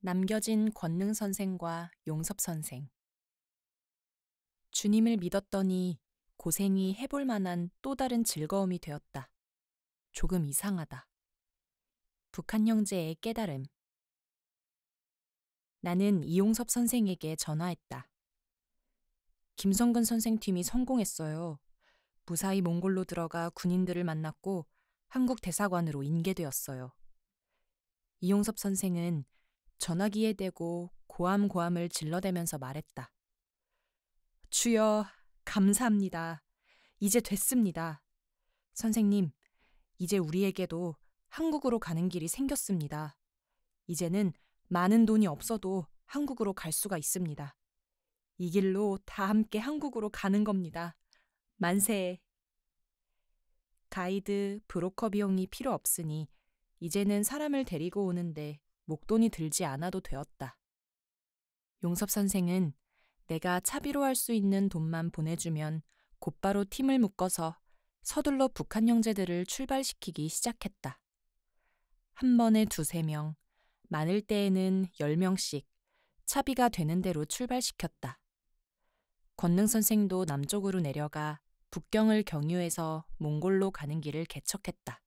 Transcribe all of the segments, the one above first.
남겨진 권능 선생과 용섭 선생. 주님을 믿었더니 고생이 해볼 만한 또 다른 즐거움이 되었다. 조금 이상하다. 북한 형제의 깨달음. 나는 이용섭 선생에게 전화했다. 김성근 선생 팀이 성공했어요. 무사히 몽골로 들어가 군인들을 만났고 한국 대사관으로 인계되었어요. 이용섭 선생은 전화기에 대고 고함고함을 질러대면서 말했다. 주여, 감사합니다. 이제 됐습니다. 선생님, 이제 우리에게도 한국으로 가는 길이 생겼습니다. 이제는 많은 돈이 없어도 한국으로 갈 수가 있습니다. 이 길로 다 함께 한국으로 가는 겁니다. 만세! 가이드, 브로커 비용이 필요 없으니 이제는 사람을 데리고 오는데 목돈이 들지 않아도 되었다. 용섭 선생은 내가 차비로 할 수 있는 돈만 보내주면 곧바로 팀을 묶어서 서둘러 북한 형제들을 출발시키기 시작했다. 한 번에 두세 명, 많을 때에는 열 명씩 차비가 되는 대로 출발시켰다. 권능 선생도 남쪽으로 내려가 북경을 경유해서 몽골로 가는 길을 개척했다.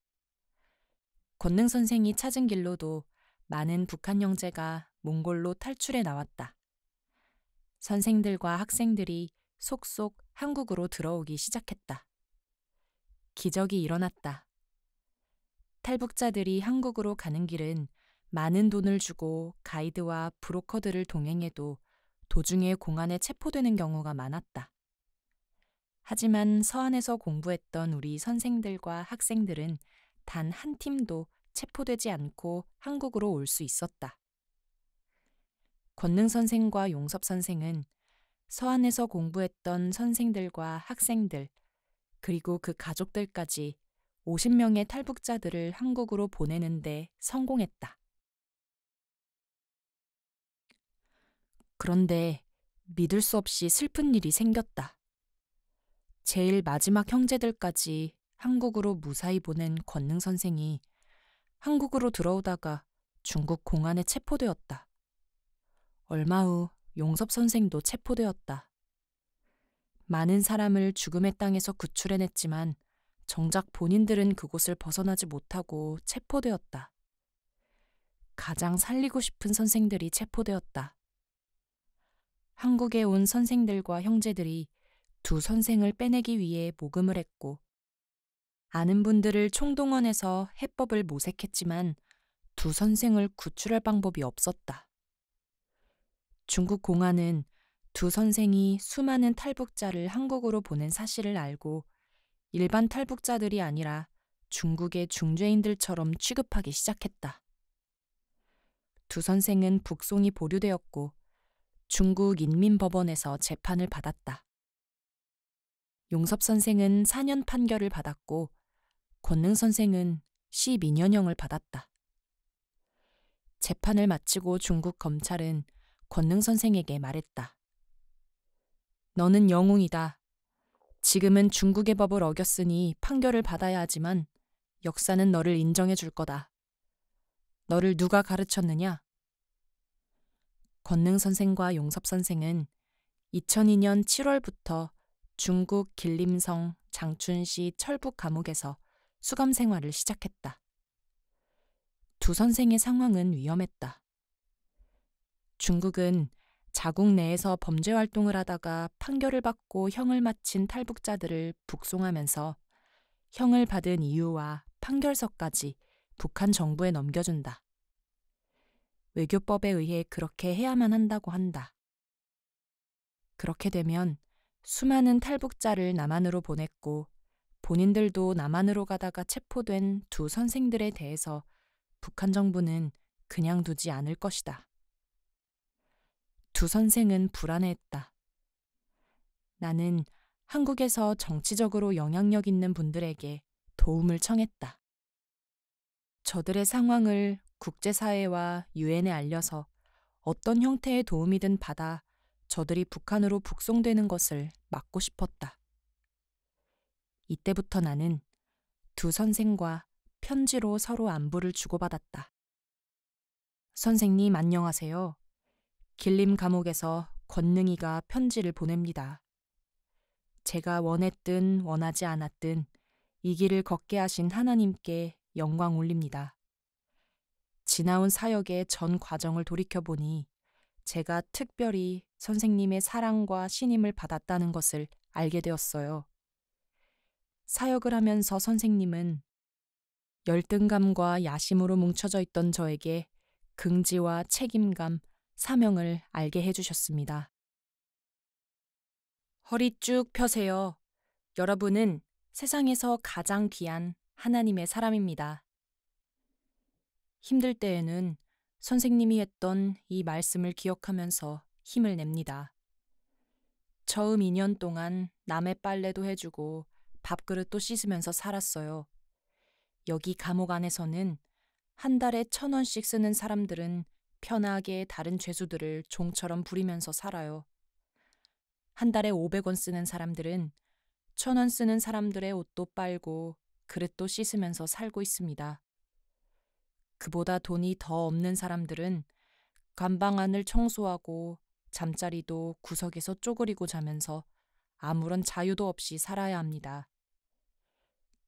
권능 선생이 찾은 길로도 많은 북한 형제가 몽골로 탈출해 나왔다. 선생들과 학생들이 속속 한국으로 들어오기 시작했다. 기적이 일어났다. 탈북자들이 한국으로 가는 길은 많은 돈을 주고 가이드와 브로커들을 동행해도 도중에 공안에 체포되는 경우가 많았다. 하지만 서안에서 공부했던 우리 선생들과 학생들은 단 한 팀도 체포되지 않고 한국으로 올 수 있었다. 권능 선생과 용섭 선생은 서안에서 공부했던 선생들과 학생들, 그리고 그 가족들까지 50명의 탈북자들을 한국으로 보내는데 성공했다. 그런데 믿을 수 없이 슬픈 일이 생겼다. 제일 마지막 형제들까지 한국으로 무사히 보낸 권능 선생이 한국으로 들어오다가 중국 공안에 체포되었다. 얼마 후 용섭 선생도 체포되었다. 많은 사람을 죽음의 땅에서 구출해냈지만 정작 본인들은 그곳을 벗어나지 못하고 체포되었다. 가장 살리고 싶은 선생들이 체포되었다. 한국에 온 선생들과 형제들이 두 선생을 빼내기 위해 모금을 했고 아는 분들을 총동원해서 해법을 모색했지만 두 선생을 구출할 방법이 없었다. 중국 공안은 두 선생이 수많은 탈북자를 한국으로 보낸 사실을 알고 일반 탈북자들이 아니라 중국의 중죄인들처럼 취급하기 시작했다. 두 선생은 북송이 보류되었고 중국 인민법원에서 재판을 받았다. 용섭 선생은 4년 판결을 받았고 권능 선생은 12년형을 받았다. 재판을 마치고 중국 검찰은 권능 선생에게 말했다. 너는 영웅이다. 지금은 중국의 법을 어겼으니 판결을 받아야 하지만 역사는 너를 인정해 줄 거다. 너를 누가 가르쳤느냐? 권능 선생과 용섭 선생은 2002년 7월부터 중국 길림성 장춘시 철북 감옥에서 수감 생활을 시작했다. 두 선생의 상황은 위험했다. 중국은 자국 내에서 범죄 활동을 하다가 판결을 받고 형을 마친 탈북자들을 북송하면서 형을 받은 이유와 판결서까지 북한 정부에 넘겨준다. 외교법에 의해 그렇게 해야만 한다고 한다. 그렇게 되면 수많은 탈북자를 남한으로 보냈고 본인들도 남한으로 가다가 체포된 두 선생들에 대해서 북한 정부는 그냥 두지 않을 것이다. 두 선생은 불안해했다. 나는 한국에서 정치적으로 영향력 있는 분들에게 도움을 청했다. 저들의 상황을 국제사회와 유엔에 알려서 어떤 형태의 도움이든 받아 저들이 북한으로 북송되는 것을 막고 싶었다. 이때부터 나는 두 선생과 편지로 서로 안부를 주고받았다. 선생님 안녕하세요. 길림 감옥에서 권능이가 편지를 보냅니다. 제가 원했든 원하지 않았든 이 길을 걷게 하신 하나님께 영광 올립니다. 지나온 사역의 전 과정을 돌이켜보니 제가 특별히 선생님의 사랑과 신임을 받았다는 것을 알게 되었어요. 사역을 하면서 선생님은 열등감과 야심으로 뭉쳐져 있던 저에게 긍지와 책임감, 사명을 알게 해주셨습니다. 허리 쭉 펴세요. 여러분은 세상에서 가장 귀한 하나님의 사람입니다. 힘들 때에는 선생님이 했던 이 말씀을 기억하면서 힘을 냅니다. 처음 2년 동안 남의 빨래도 해주고 밥그릇도 씻으면서 살았어요. 여기 감옥 안에서는 한 달에 천 원씩 쓰는 사람들은 편하게 다른 죄수들을 종처럼 부리면서 살아요. 한 달에 5 0 0원 쓰는 사람들은 천 원 쓰는 사람들의 옷도 빨고 그릇도 씻으면서 살고 있습니다. 그보다 돈이 더 없는 사람들은 감방 안을 청소하고 잠자리도 구석에서 쪼그리고 자면서 아무런 자유도 없이 살아야 합니다.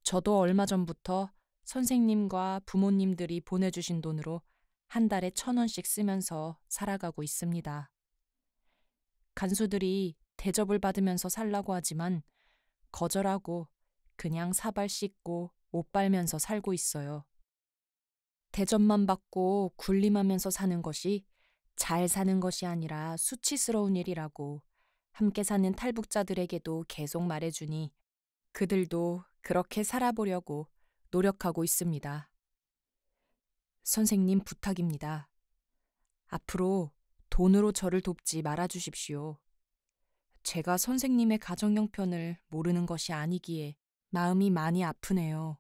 저도 얼마 전부터 선생님과 부모님들이 보내주신 돈으로 한 달에 천 원씩 쓰면서 살아가고 있습니다. 간수들이 대접을 받으면서 살라고 하지만 거절하고 그냥 사발 씻고 옷 빨면서 살고 있어요. 대접만 받고 군림하면서 사는 것이 잘 사는 것이 아니라 수치스러운 일이라고 함께 사는 탈북자들에게도 계속 말해주니 그들도 그렇게 살아보려고 노력하고 있습니다. 선생님 부탁입니다. 앞으로 돈으로 저를 돕지 말아주십시오. 제가 선생님의 가정 형편을 모르는 것이 아니기에 마음이 많이 아프네요.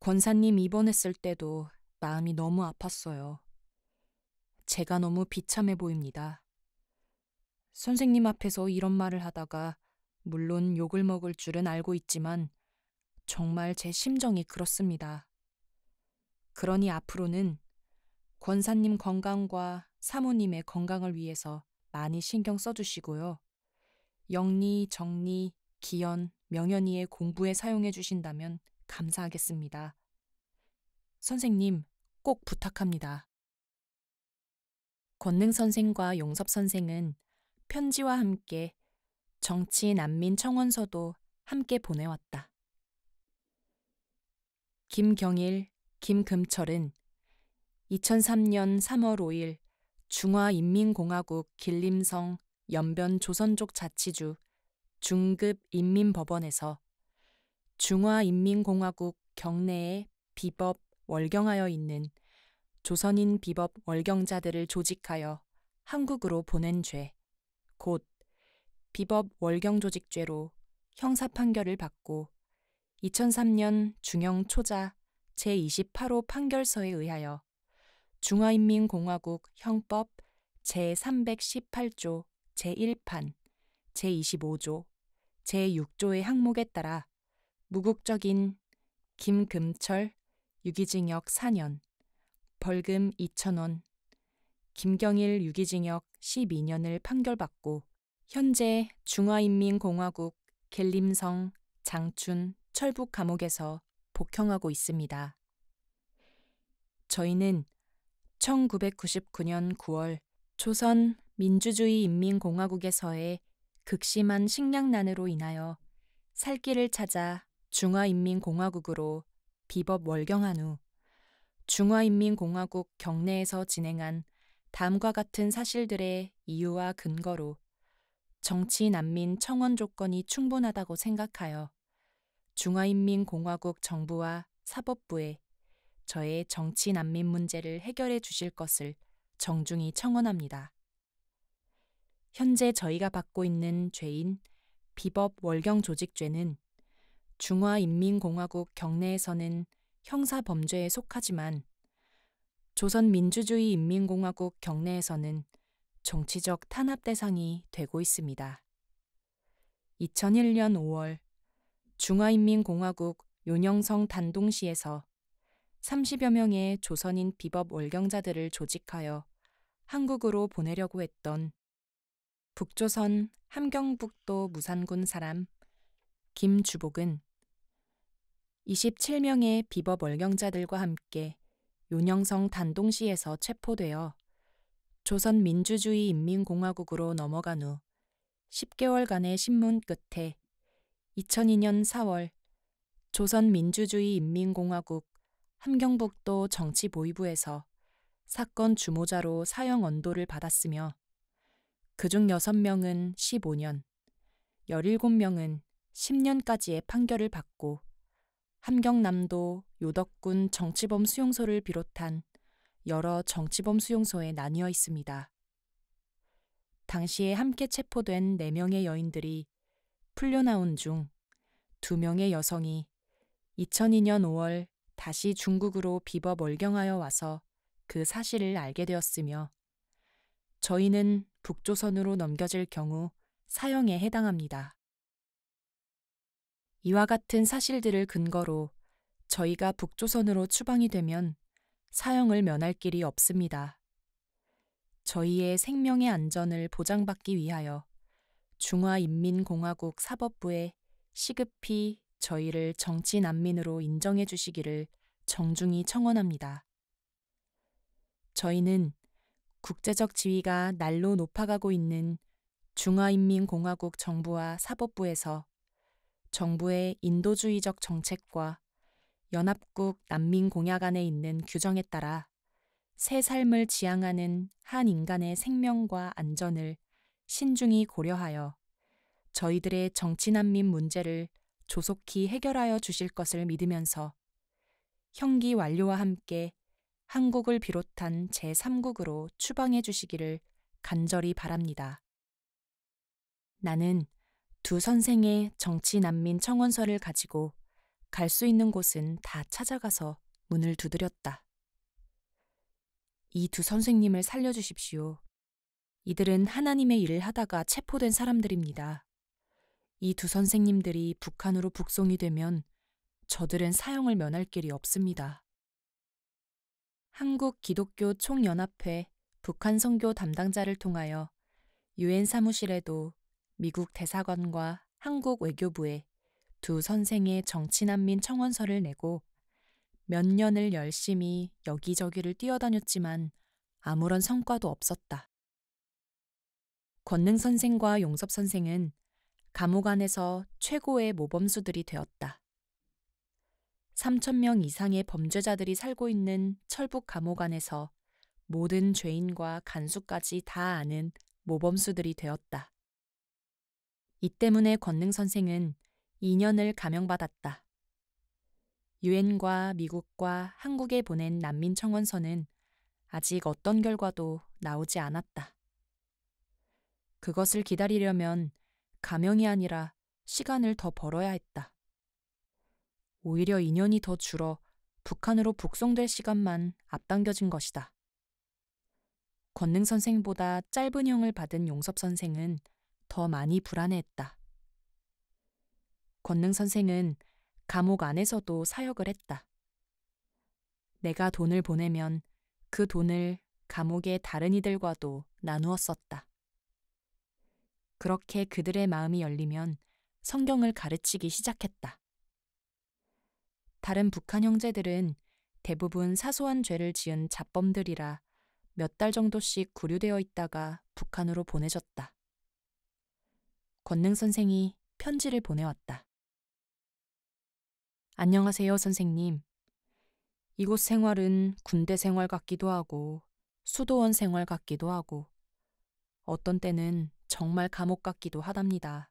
권사님 입원했을 때도 마음이 너무 아팠어요. 제가 너무 비참해 보입니다. 선생님 앞에서 이런 말을 하다가 물론 욕을 먹을 줄은 알고 있지만 정말 제 심정이 그렇습니다. 그러니 앞으로는 권사님 건강과 사모님의 건강을 위해서 많이 신경 써주시고요. 영리, 정리, 기연, 명연이의 공부에 사용해 주신다면 감사하겠습니다. 선생님, 꼭 부탁합니다. 권능 선생과 용섭 선생은 편지와 함께 정치 난민 청원서도 함께 보내왔다. 김경일, 김금철은 2003년 3월 5일 중화인민공화국 길림성 연변 조선족 자치주 중급인민법원에서 중화인민공화국 경내에 비법 월경하여 있는 조선인 비법 월경자들을 조직하여 한국으로 보낸 죄, 곧 비법 월경조직죄로 형사 판결을 받고 2003년 중형 초자 제28호 판결서에 의하여 중화인민공화국 형법 제318조 제1판 제25조 제6조의 항목에 따라 무국적인 김금철 유기징역 4년, 벌금 2천원 김경일 유기징역 12년을 판결받고 현재 중화인민공화국 갤림성 장춘 철북 감옥에서 복형하고 있습니다. 저희는 1999년 9월 조선 민주주의 인민공화국에서의 극심한 식량난으로 인하여 살 길을 찾아 중화인민공화국으로 비법 월경한 후 중화인민공화국 경내에서 진행한 다음과 같은 사실들의 이유와 근거로 정치 난민 청원 조건이 충분하다고 생각하여 중화인민공화국 정부와 사법부에 저의 정치 난민 문제를 해결해 주실 것을 정중히 청원합니다. 현재 저희가 받고 있는 죄인 비법 월경 조직죄는 중화인민공화국 경내에서는 형사 범죄에 속하지만 조선민주주의인민공화국 경내에서는 정치적 탄압 대상이 되고 있습니다. 2001년 5월 중화인민공화국 요녕성 단동시에서 30여 명의 조선인 비법 월경자들을 조직하여 한국으로 보내려고 했던 북조선 함경북도 무산군 사람 김주복은 27명의 비법 월경자들과 함께 요녕성 단동시에서 체포되어 조선민주주의인민공화국으로 넘어간 후 10개월간의 신문 끝에 2002년 4월 조선민주주의인민공화국 함경북도 정치보위부에서 사건 주모자로 사형 언도를 받았으며 그 중 6명은 15년, 17명은 10년까지의 판결을 받고 함경남도 요덕군 정치범 수용소를 비롯한 여러 정치범 수용소에 나뉘어 있습니다. 당시에 함께 체포된 4명의 여인들이 풀려나온 중 2명의 여성이 2002년 5월 다시 중국으로 비법 월경하여 와서 그 사실을 알게 되었으며 저희는 북조선으로 넘겨질 경우 사형에 해당합니다. 이와 같은 사실들을 근거로 저희가 북조선으로 추방이 되면 사형을 면할 길이 없습니다. 저희의 생명의 안전을 보장받기 위하여 중화인민공화국 사법부에 시급히 저희를 정치 난민으로 인정해 주시기를 정중히 청원합니다. 저희는 국제적 지위가 날로 높아가고 있는 중화인민공화국 정부와 사법부에서 정부의 인도주의적 정책과 연합국 난민공약안에 있는 규정에 따라 새 삶을 지향하는 한 인간의 생명과 안전을 신중히 고려하여 저희들의 정치난민 문제를 조속히 해결하여 주실 것을 믿으면서 형기 완료와 함께 한국을 비롯한 제3국으로 추방해 주시기를 간절히 바랍니다. 나는 두 선생의 정치난민 청원서를 가지고 갈수 있는 곳은 다 찾아가서 문을 두드렸다. 이 두 선생님을 살려주십시오. 이들은 하나님의 일을 하다가 체포된 사람들입니다. 이 두 선생님들이 북한으로 북송이 되면 저들은 사형을 면할 길이 없습니다. 한국 기독교 총연합회 북한 선교 담당자를 통하여 유엔 사무실에도 미국 대사관과 한국 외교부에 두 선생의 정치난민 청원서를 내고 몇 년을 열심히 여기저기를 뛰어다녔지만 아무런 성과도 없었다. 권능 선생과 용섭 선생은 감옥 안에서 최고의 모범수들이 되었다. 3천명 이상의 범죄자들이 살고 있는 철북 감옥 안에서 모든 죄인과 간수까지 다 아는 모범수들이 되었다. 이 때문에 권능 선생은 2년을 감형받았다. 유엔과 미국과 한국에 보낸 난민 청원서는 아직 어떤 결과도 나오지 않았다. 그것을 기다리려면 감형이 아니라 시간을 더 벌어야 했다. 오히려 인연이더 줄어 북한으로 북송될 시간만 앞당겨진 것이다. 권능 선생보다 짧은 형을 받은 용섭 선생은 더 많이 불안해했다. 권능 선생은 감옥 안에서도 사역을 했다. 내가 돈을 보내면 그 돈을 감옥의 다른 이들과도 나누었었다. 그렇게 그들의 마음이 열리면 성경을 가르치기 시작했다. 다른 북한 형제들은 대부분 사소한 죄를 지은 잡범들이라 몇 달 정도씩 구류되어 있다가 북한으로 보내졌다. 권능 선생이 편지를 보내왔다. 안녕하세요, 선생님. 이곳 생활은 군대 생활 같기도 하고, 수도원 생활 같기도 하고, 어떤 때는 정말 감옥 같기도 하답니다.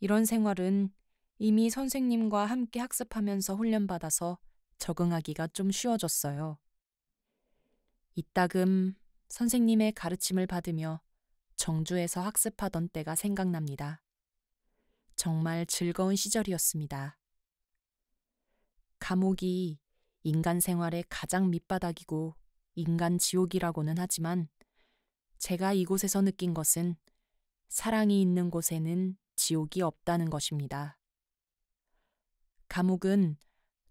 이런 생활은 이미 선생님과 함께 학습하면서 훈련받아서 적응하기가 좀 쉬워졌어요. 이따금 선생님의 가르침을 받으며 정주에서 학습하던 때가 생각납니다. 정말 즐거운 시절이었습니다. 감옥이 인간 생활의 가장 밑바닥이고 인간 지옥이라고는 하지만 제가 이곳에서 느낀 것은 사랑이 있는 곳에는 지옥이 없다는 것입니다. 감옥은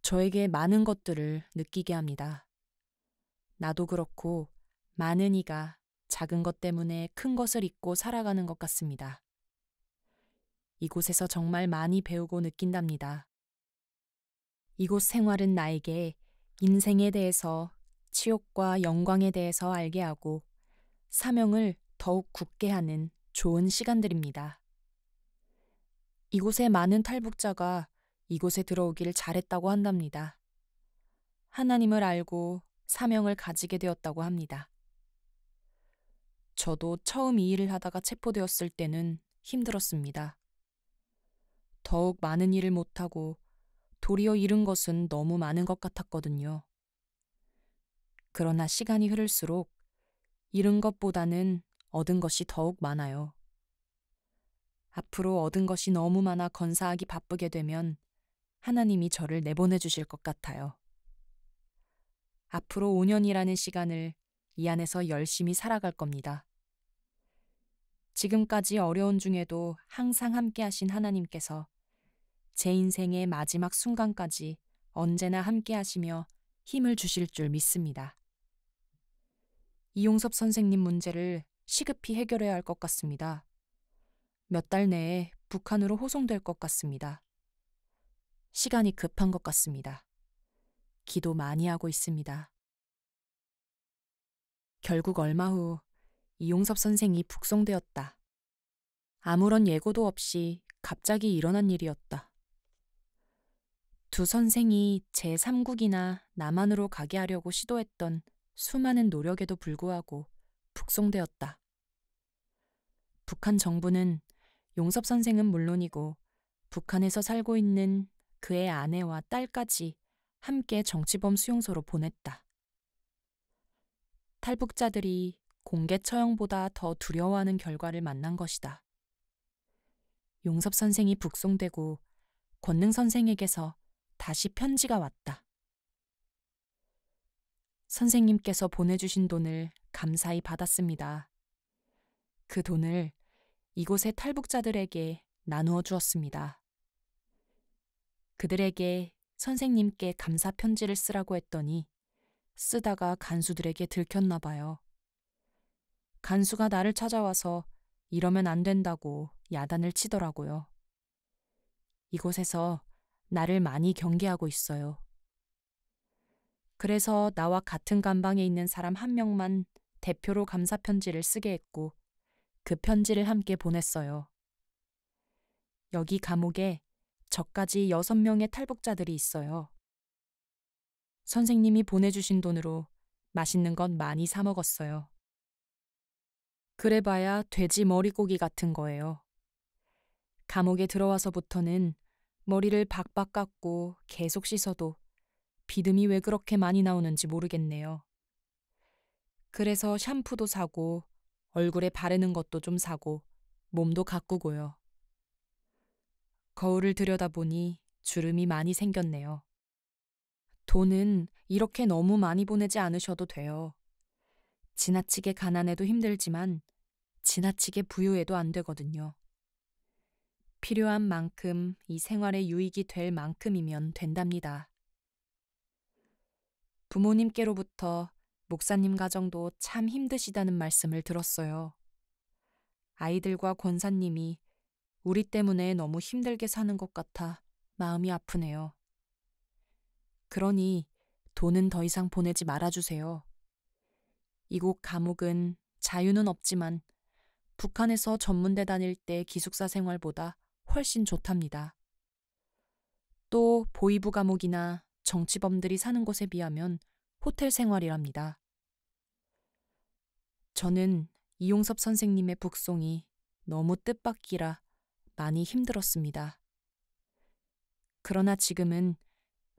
저에게 많은 것들을 느끼게 합니다. 나도 그렇고 많은 이가 작은 것 때문에 큰 것을 잊고 살아가는 것 같습니다. 이곳에서 정말 많이 배우고 느낀답니다. 이곳 생활은 나에게 인생에 대해서 치욕과 영광에 대해서 알게 하고 사명을 더욱 굳게 하는 좋은 시간들입니다. 이곳에 많은 탈북자가 이곳에 들어오길 잘했다고 한답니다. 하나님을 알고 사명을 가지게 되었다고 합니다. 저도 처음 이 일을 하다가 체포되었을 때는 힘들었습니다. 더욱 많은 일을 못하고 도리어 잃은 것은 너무 많은 것 같았거든요. 그러나 시간이 흐를수록 잃은 것보다는 얻은 것이 더욱 많아요. 앞으로 얻은 것이 너무 많아 건사하기 바쁘게 되면 하나님이 저를 내보내 주실 것 같아요. 앞으로 5년이라는 시간을 이 안에서 열심히 살아갈 겁니다. 지금까지 어려운 중에도 항상 함께 하신 하나님께서 제 인생의 마지막 순간까지 언제나 함께 하시며 힘을 주실 줄 믿습니다. 이용섭 선생님 문제를 시급히 해결해야 할 것 같습니다. 몇 달 내에 북한으로 호송될 것 같습니다. 시간이 급한 것 같습니다. 기도 많이 하고 있습니다. 결국 얼마 후 이용섭 선생이 북송되었다. 아무런 예고도 없이 갑자기 일어난 일이었다. 두 선생이 제3국이나 남한으로 가게 하려고 시도했던 수많은 노력에도 불구하고 북송되었다. 북한 정부는 용섭 선생은 물론이고 북한에서 살고 있는 그의 아내와 딸까지 함께 정치범 수용소로 보냈다. 탈북자들이 공개 처형보다 더 두려워하는 결과를 만난 것이다. 용섭 선생이 북송되고 권능 선생에게서 다시 편지가 왔다. 선생님께서 보내주신 돈을 감사히 받았습니다. 그 돈을 이곳의 탈북자들에게 나누어 주었습니다. 그들에게 선생님께 감사 편지를 쓰라고 했더니 쓰다가 간수들에게 들켰나 봐요. 간수가 나를 찾아와서 이러면 안 된다고 야단을 치더라고요. 이곳에서 나를 많이 경계하고 있어요. 그래서 나와 같은 감방에 있는 사람 한 명만 대표로 감사 편지를 쓰게 했고 그 편지를 함께 보냈어요. 여기 감옥에 저까지 여섯 명의 탈북자들이 있어요. 선생님이 보내주신 돈으로 맛있는 건 많이 사 먹었어요. 그래봐야 돼지 머리고기 같은 거예요. 감옥에 들어와서부터는 머리를 박박 깎고 계속 씻어도 비듬이 왜 그렇게 많이 나오는지 모르겠네요. 그래서 샴푸도 사고 얼굴에 바르는 것도 좀 사고 몸도 가꾸고요. 거울을 들여다보니 주름이 많이 생겼네요. 돈은 이렇게 너무 많이 보내지 않으셔도 돼요. 지나치게 가난해도 힘들지만 지나치게 부유해도 안 되거든요. 필요한 만큼 이 생활에 유익이 될 만큼이면 된답니다. 부모님께로부터 목사님 가정도 참 힘드시다는 말씀을 들었어요. 아이들과 권사님이 우리 때문에 너무 힘들게 사는 것 같아 마음이 아프네요. 그러니 돈은 더 이상 보내지 말아주세요. 이곳 감옥은 자유는 없지만 북한에서 전문대 다닐 때 기숙사 생활보다 훨씬 좋답니다. 또 보이부 감옥이나 정치범들이 사는 곳에 비하면 호텔 생활이랍니다. 저는 이용섭 선생님의 북송이 너무 뜻밖이라 많이 힘들었습니다. 그러나 지금은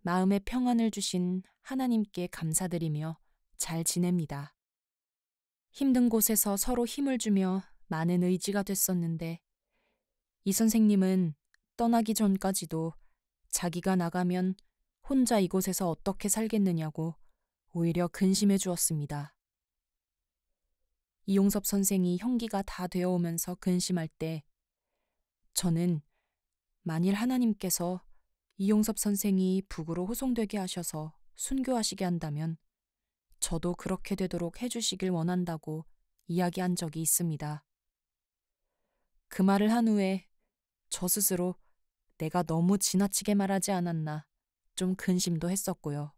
마음의 평안을 주신 하나님께 감사드리며 잘 지냅니다. 힘든 곳에서 서로 힘을 주며 많은 의지가 됐었는데 이 선생님은 떠나기 전까지도 자기가 나가면 혼자 이곳에서 어떻게 살겠느냐고 오히려 근심해 주었습니다. 이용섭 선생이 형기가 다 되어오면서 근심할 때 저는 만일 하나님께서 이용섭 선생이 북으로 호송되게 하셔서 순교하시게 한다면 저도 그렇게 되도록 해주시길 원한다고 이야기한 적이 있습니다. 그 말을 한 후에 저 스스로 내가 너무 지나치게 말하지 않았나 좀 근심도 했었고요.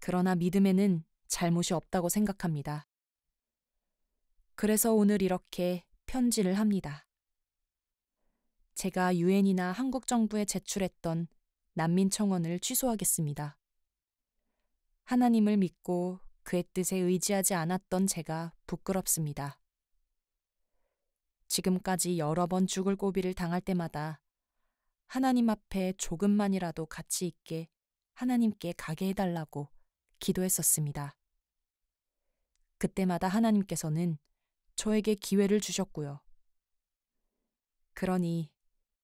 그러나 믿음에는 잘못이 없다고 생각합니다. 그래서 오늘 이렇게 편지를 합니다. 제가 유엔이나 한국 정부에 제출했던 난민 청원을 취소하겠습니다. 하나님을 믿고 그의 뜻에 의지하지 않았던 제가 부끄럽습니다. 지금까지 여러 번 죽을 고비를 당할 때마다 하나님 앞에 조금만이라도 가치 있게 하나님께 가게 해달라고 기도했었습니다. 그때마다 하나님께서는 저에게 기회를 주셨고요. 그러니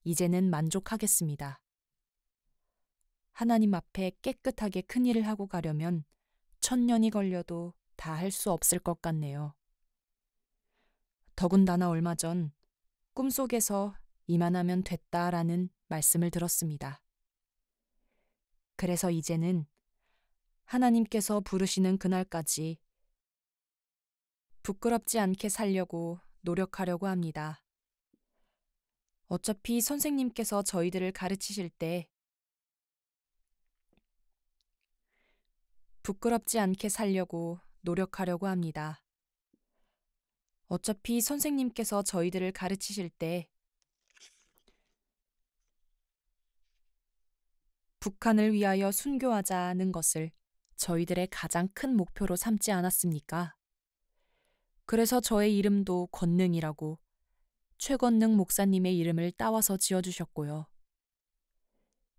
이제는 만족하겠습니다. 하나님 앞에 깨끗하게 큰 일을 하고 가려면 천년이 걸려도 다 할 수 없을 것 같네요. 더군다나 얼마 전 꿈속에서 이만하면 됐다라는 말씀을 들었습니다. 그래서 이제는 하나님께서 부르시는 그날까지 부끄럽지 않게 살려고 노력하려고 합니다. 어차피 선생님께서 저희들을 가르치실 때 부끄럽지 않게 살려고 노력하려고 합니다. 어차피 선생님께서 저희들을 가르치실 때 북한을 위하여 순교하자는 것을 저희들의 가장 큰 목표로 삼지 않았습니까? 그래서 저의 이름도 권능이라고 최권능 목사님의 이름을 따와서 지어주셨고요.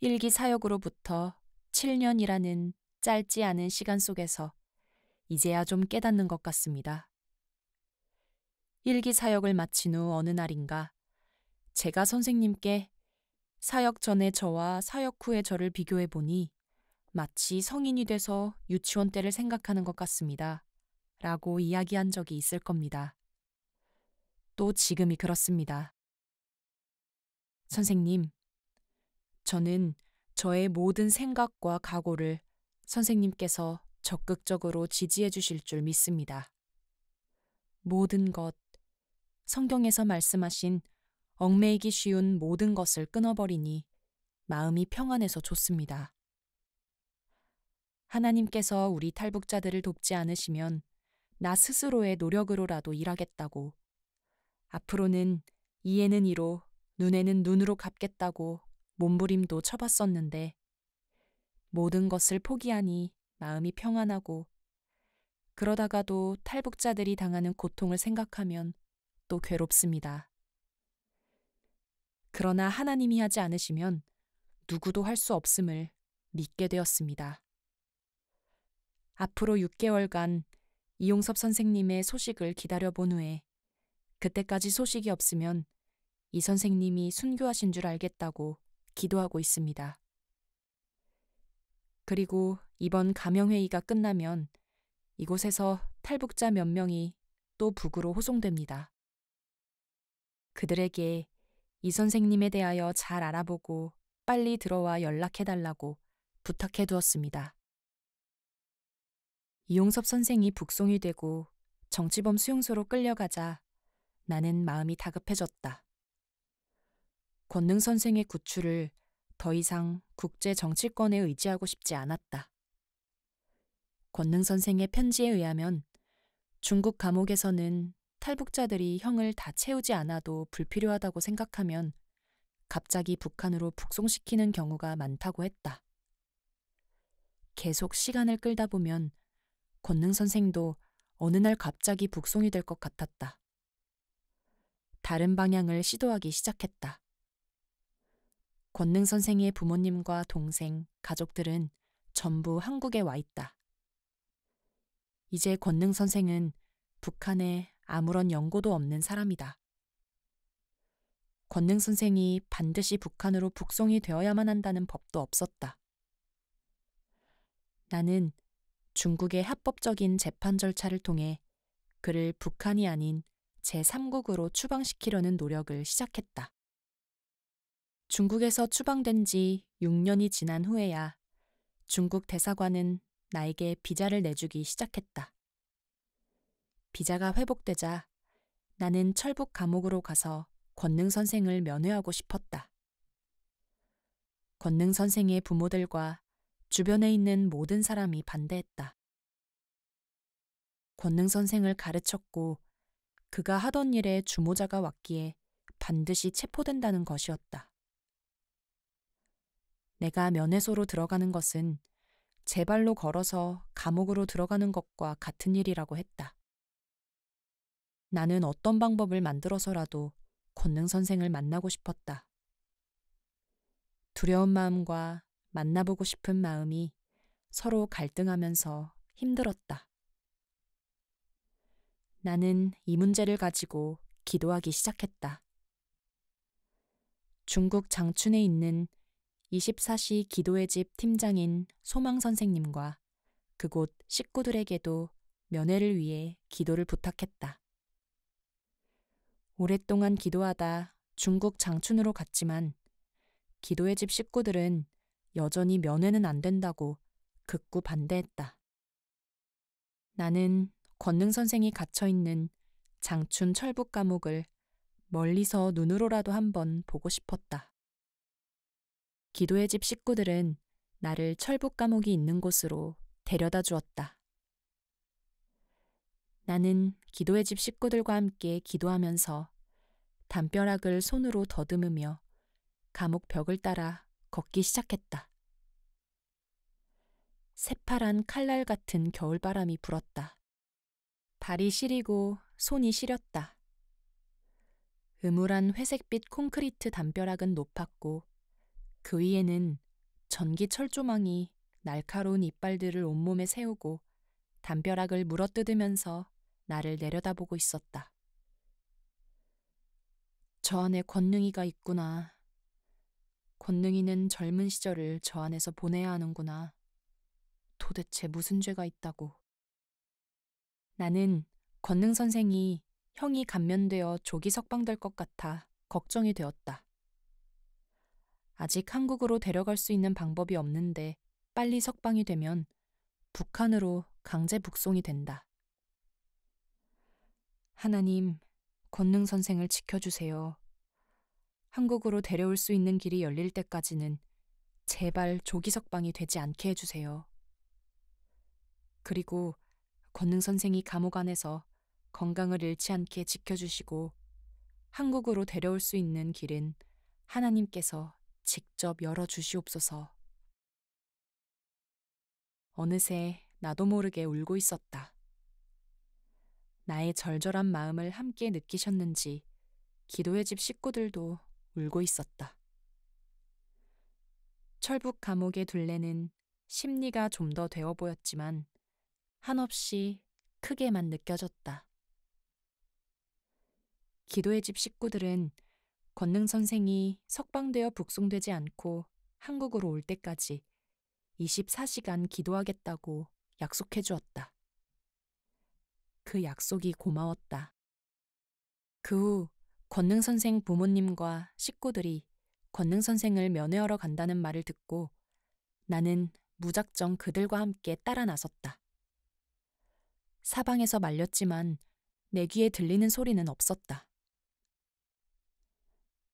일기 사역으로부터 7년이라는 짧지 않은 시간 속에서 이제야 좀 깨닫는 것 같습니다. 일기 사역을 마친 후 어느 날인가 제가 선생님께 사역 전의 저와 사역 후의 저를 비교해 보니 마치 성인이 돼서 유치원 때를 생각하는 것 같습니다. 라고 이야기한 적이 있을 겁니다. 또 지금이 그렇습니다. 선생님, 저는 저의 모든 생각과 각오를 선생님께서 적극적으로 지지해 주실 줄 믿습니다. 모든 것 성경에서 말씀하신 얽매이기 쉬운 모든 것을 끊어버리니 마음이 평안해서 좋습니다. 하나님께서 우리 탈북자들을 돕지 않으시면 나 스스로의 노력으로라도 일하겠다고 앞으로는 이에는 이로 눈에는 눈으로 갚겠다고 몸부림도 쳐봤었는데 모든 것을 포기하니 마음이 평안하고 그러다가도 탈북자들이 당하는 고통을 생각하면 또 괴롭습니다. 그러나 하나님이 하지 않으시면 누구도 할 수 없음을 믿게 되었습니다. 앞으로 6개월간 이용섭 선생님의 소식을 기다려본 후에 그때까지 소식이 없으면 이 선생님이 순교하신 줄 알겠다고 기도하고 있습니다. 그리고 이번 감영회의가 끝나면 이곳에서 탈북자 몇 명이 또 북으로 호송됩니다. 그들에게 이 선생님에 대하여 잘 알아보고 빨리 들어와 연락해달라고 부탁해 두었습니다. 이용섭 선생이 북송이 되고 정치범 수용소로 끌려가자 나는 마음이 다급해졌다. 권능 선생의 구출을 더 이상 국제 정치권에 의지하고 싶지 않았다. 권능 선생의 편지에 의하면 중국 감옥에서는 탈북자들이 형을 다 채우지 않아도 불필요하다고 생각하면 갑자기 북한으로 북송시키는 경우가 많다고 했다. 계속 시간을 끌다 보면 권능 선생도 어느 날 갑자기 북송이 될 것 같았다. 다른 방향을 시도하기 시작했다. 권능 선생의 부모님과 동생, 가족들은 전부 한국에 와 있다. 이제 권능 선생은 북한에 아무런 연고도 없는 사람이다. 권능 선생이 반드시 북한으로 북송이 되어야만 한다는 법도 없었다. 나는 중국의 합법적인 재판 절차를 통해 그를 북한이 아닌 제3국으로 추방시키려는 노력을 시작했다. 중국에서 추방된 지 6년이 지난 후에야 중국 대사관은 나에게 비자를 내주기 시작했다. 비자가 회복되자 나는 철북 감옥으로 가서 권능 선생을 면회하고 싶었다. 권능 선생의 부모들과 주변에 있는 모든 사람이 반대했다. 권능 선생을 가르쳤고 그가 하던 일에 주모자가 왔기에 반드시 체포된다는 것이었다. 내가 면회소로 들어가는 것은 제 발로 걸어서 감옥으로 들어가는 것과 같은 일이라고 했다. 나는 어떤 방법을 만들어서라도 권능 선생을 만나고 싶었다. 두려운 마음과 만나보고 싶은 마음이 서로 갈등하면서 힘들었다. 나는 이 문제를 가지고 기도하기 시작했다. 중국 장춘에 있는 24시 기도의 집 팀장인 소망 선생님과 그곳 식구들에게도 면회를 위해 기도를 부탁했다. 오랫동안 기도하다 중국 장춘으로 갔지만 기도의 집 식구들은 여전히 면회는 안 된다고 극구 반대했다. 나는 권능 선생이 갇혀 있는 장춘 철북 감옥을 멀리서 눈으로라도 한번 보고 싶었다. 기도의 집 식구들은 나를 철북 감옥이 있는 곳으로 데려다 주었다. 나는 기도의 집 식구들과 함께 기도하면서 담벼락을 손으로 더듬으며 감옥 벽을 따라 걷기 시작했다. 새파란 칼날 같은 겨울바람이 불었다. 발이 시리고 손이 시렸다. 음울한 회색빛 콘크리트 담벼락은 높았고 그 위에는 전기 철조망이 날카로운 이빨들을 온몸에 세우고 담벼락을 물어뜯으면서 나를 내려다보고 있었다. 저 안에 권능이가 있구나. 권능이는 젊은 시절을 저 안에서 보내야 하는구나. 도대체 무슨 죄가 있다고. 나는 권능 선생이 형이 감면되어 조기 석방될 것 같아 걱정이 되었다. 아직 한국으로 데려갈 수 있는 방법이 없는데 빨리 석방이 되면 북한으로 강제 북송이 된다. 하나님, 권능 선생을 지켜주세요. 한국으로 데려올 수 있는 길이 열릴 때까지는 제발 조기석방이 되지 않게 해주세요. 그리고 권능 선생이 감옥 안에서 건강을 잃지 않게 지켜주시고 한국으로 데려올 수 있는 길은 하나님께서 직접 열어주시옵소서. 어느새 나도 모르게 울고 있었다. 나의 절절한 마음을 함께 느끼셨는지 기도의 집 식구들도 울고 있었다. 철북 감옥의 둘레는 심리가 좀 더 되어 보였지만 한없이 크게만 느껴졌다. 기도의 집 식구들은 권능 선생이 석방되어 북송되지 않고 한국으로 올 때까지 24시간 기도하겠다고 약속해 주었다. 그 약속이 고마웠다. 그 후 권능 선생 부모님과 식구들이 권능 선생을 면회하러 간다는 말을 듣고 나는 무작정 그들과 함께 따라 나섰다. 사방에서 말렸지만 내 귀에 들리는 소리는 없었다.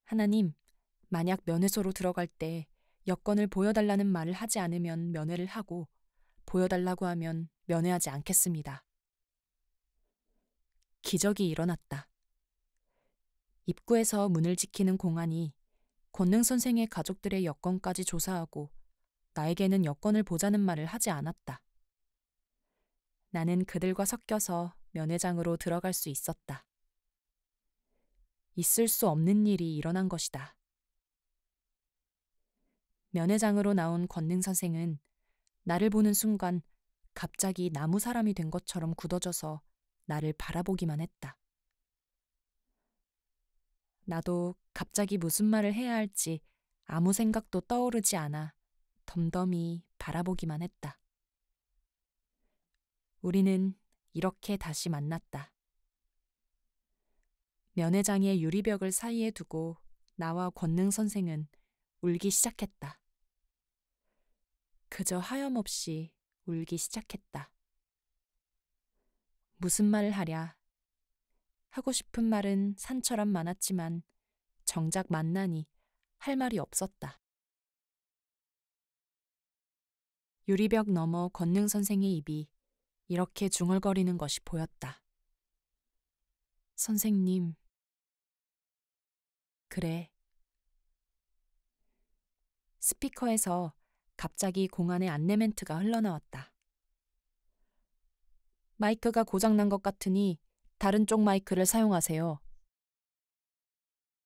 하나님, 만약 면회소로 들어갈 때 여건을 보여달라는 말을 하지 않으면 면회를 하고 보여달라고 하면 면회하지 않겠습니다. 기적이 일어났다. 입구에서 문을 지키는 공안이 권능 선생의 가족들의 여건까지 조사하고 나에게는 여건을 보자는 말을 하지 않았다. 나는 그들과 섞여서 면회장으로 들어갈 수 있었다. 있을 수 없는 일이 일어난 것이다. 면회장으로 나온 권능 선생은 나를 보는 순간 갑자기 나무 사람이 된 것처럼 굳어져서 나를 바라보기만 했다. 나도 갑자기 무슨 말을 해야 할지 아무 생각도 떠오르지 않아 덤덤히 바라보기만 했다. 우리는 이렇게 다시 만났다. 면회장의 유리벽을 사이에 두고 나와 권능 선생은 울기 시작했다. 그저 하염없이 울기 시작했다. 무슨 말을 하랴. 하고 싶은 말은 산처럼 많았지만 정작 만나니 할 말이 없었다. 유리벽 너머 권능 선생의 입이 이렇게 중얼거리는 것이 보였다. 선생님. 그래. 스피커에서 갑자기 공안의 안내 멘트가 흘러나왔다. 마이크가 고장난 것 같으니 다른 쪽 마이크를 사용하세요.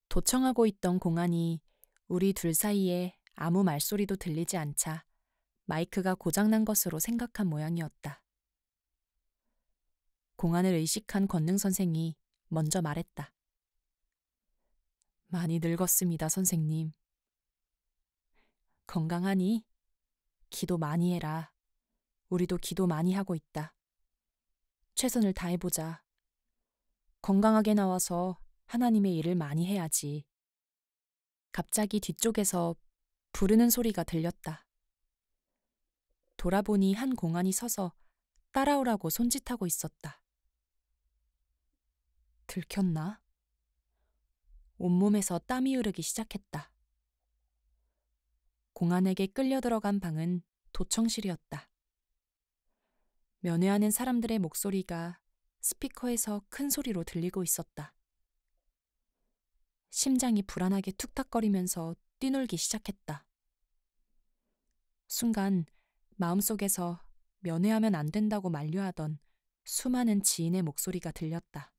도청하고 있던 공안이 우리 둘 사이에 아무 말소리도 들리지 않자 마이크가 고장난 것으로 생각한 모양이었다. 공안을 의식한 권능 선생이 먼저 말했다. 많이 늙었습니다, 선생님. 건강하니? 기도 많이 해라. 우리도 기도 많이 하고 있다. 최선을 다해보자. 건강하게 나와서 하나님의 일을 많이 해야지. 갑자기 뒤쪽에서 부르는 소리가 들렸다. 돌아보니 한 공안이 서서 따라오라고 손짓하고 있었다. 들켰나? 온몸에서 땀이 흐르기 시작했다. 공안에게 끌려 들어간 방은 도청실이었다. 면회하는 사람들의 목소리가 스피커에서 큰 소리로 들리고 있었다. 심장이 불안하게 툭탁거리면서 뛰놀기 시작했다. 순간 마음속에서 면회하면 안 된다고 만류하던 수많은 지인의 목소리가 들렸다.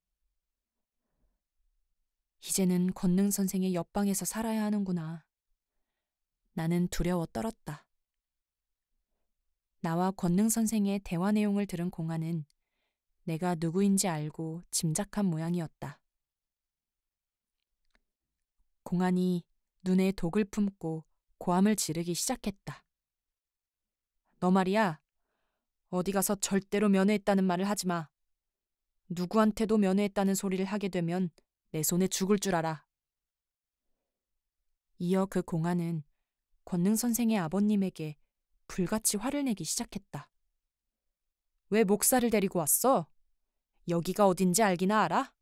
이제는 권능 선생의 옆방에서 살아야 하는구나. 나는 두려워 떨었다. 나와 권능 선생의 대화 내용을 들은 공안은 내가 누구인지 알고 짐작한 모양이었다. 공안이 눈에 독을 품고 고함을 지르기 시작했다. 너 말이야. 어디 가서 절대로 면회했다는 말을 하지 마. 누구한테도 면회했다는 소리를 하게 되면 내 손에 죽을 줄 알아. 이어 그 공안은 권능 선생의 아버님에게 불같이 화를 내기 시작했다. 왜 목사를 데리고 왔어? 여기가 어딘지 알기나 알아?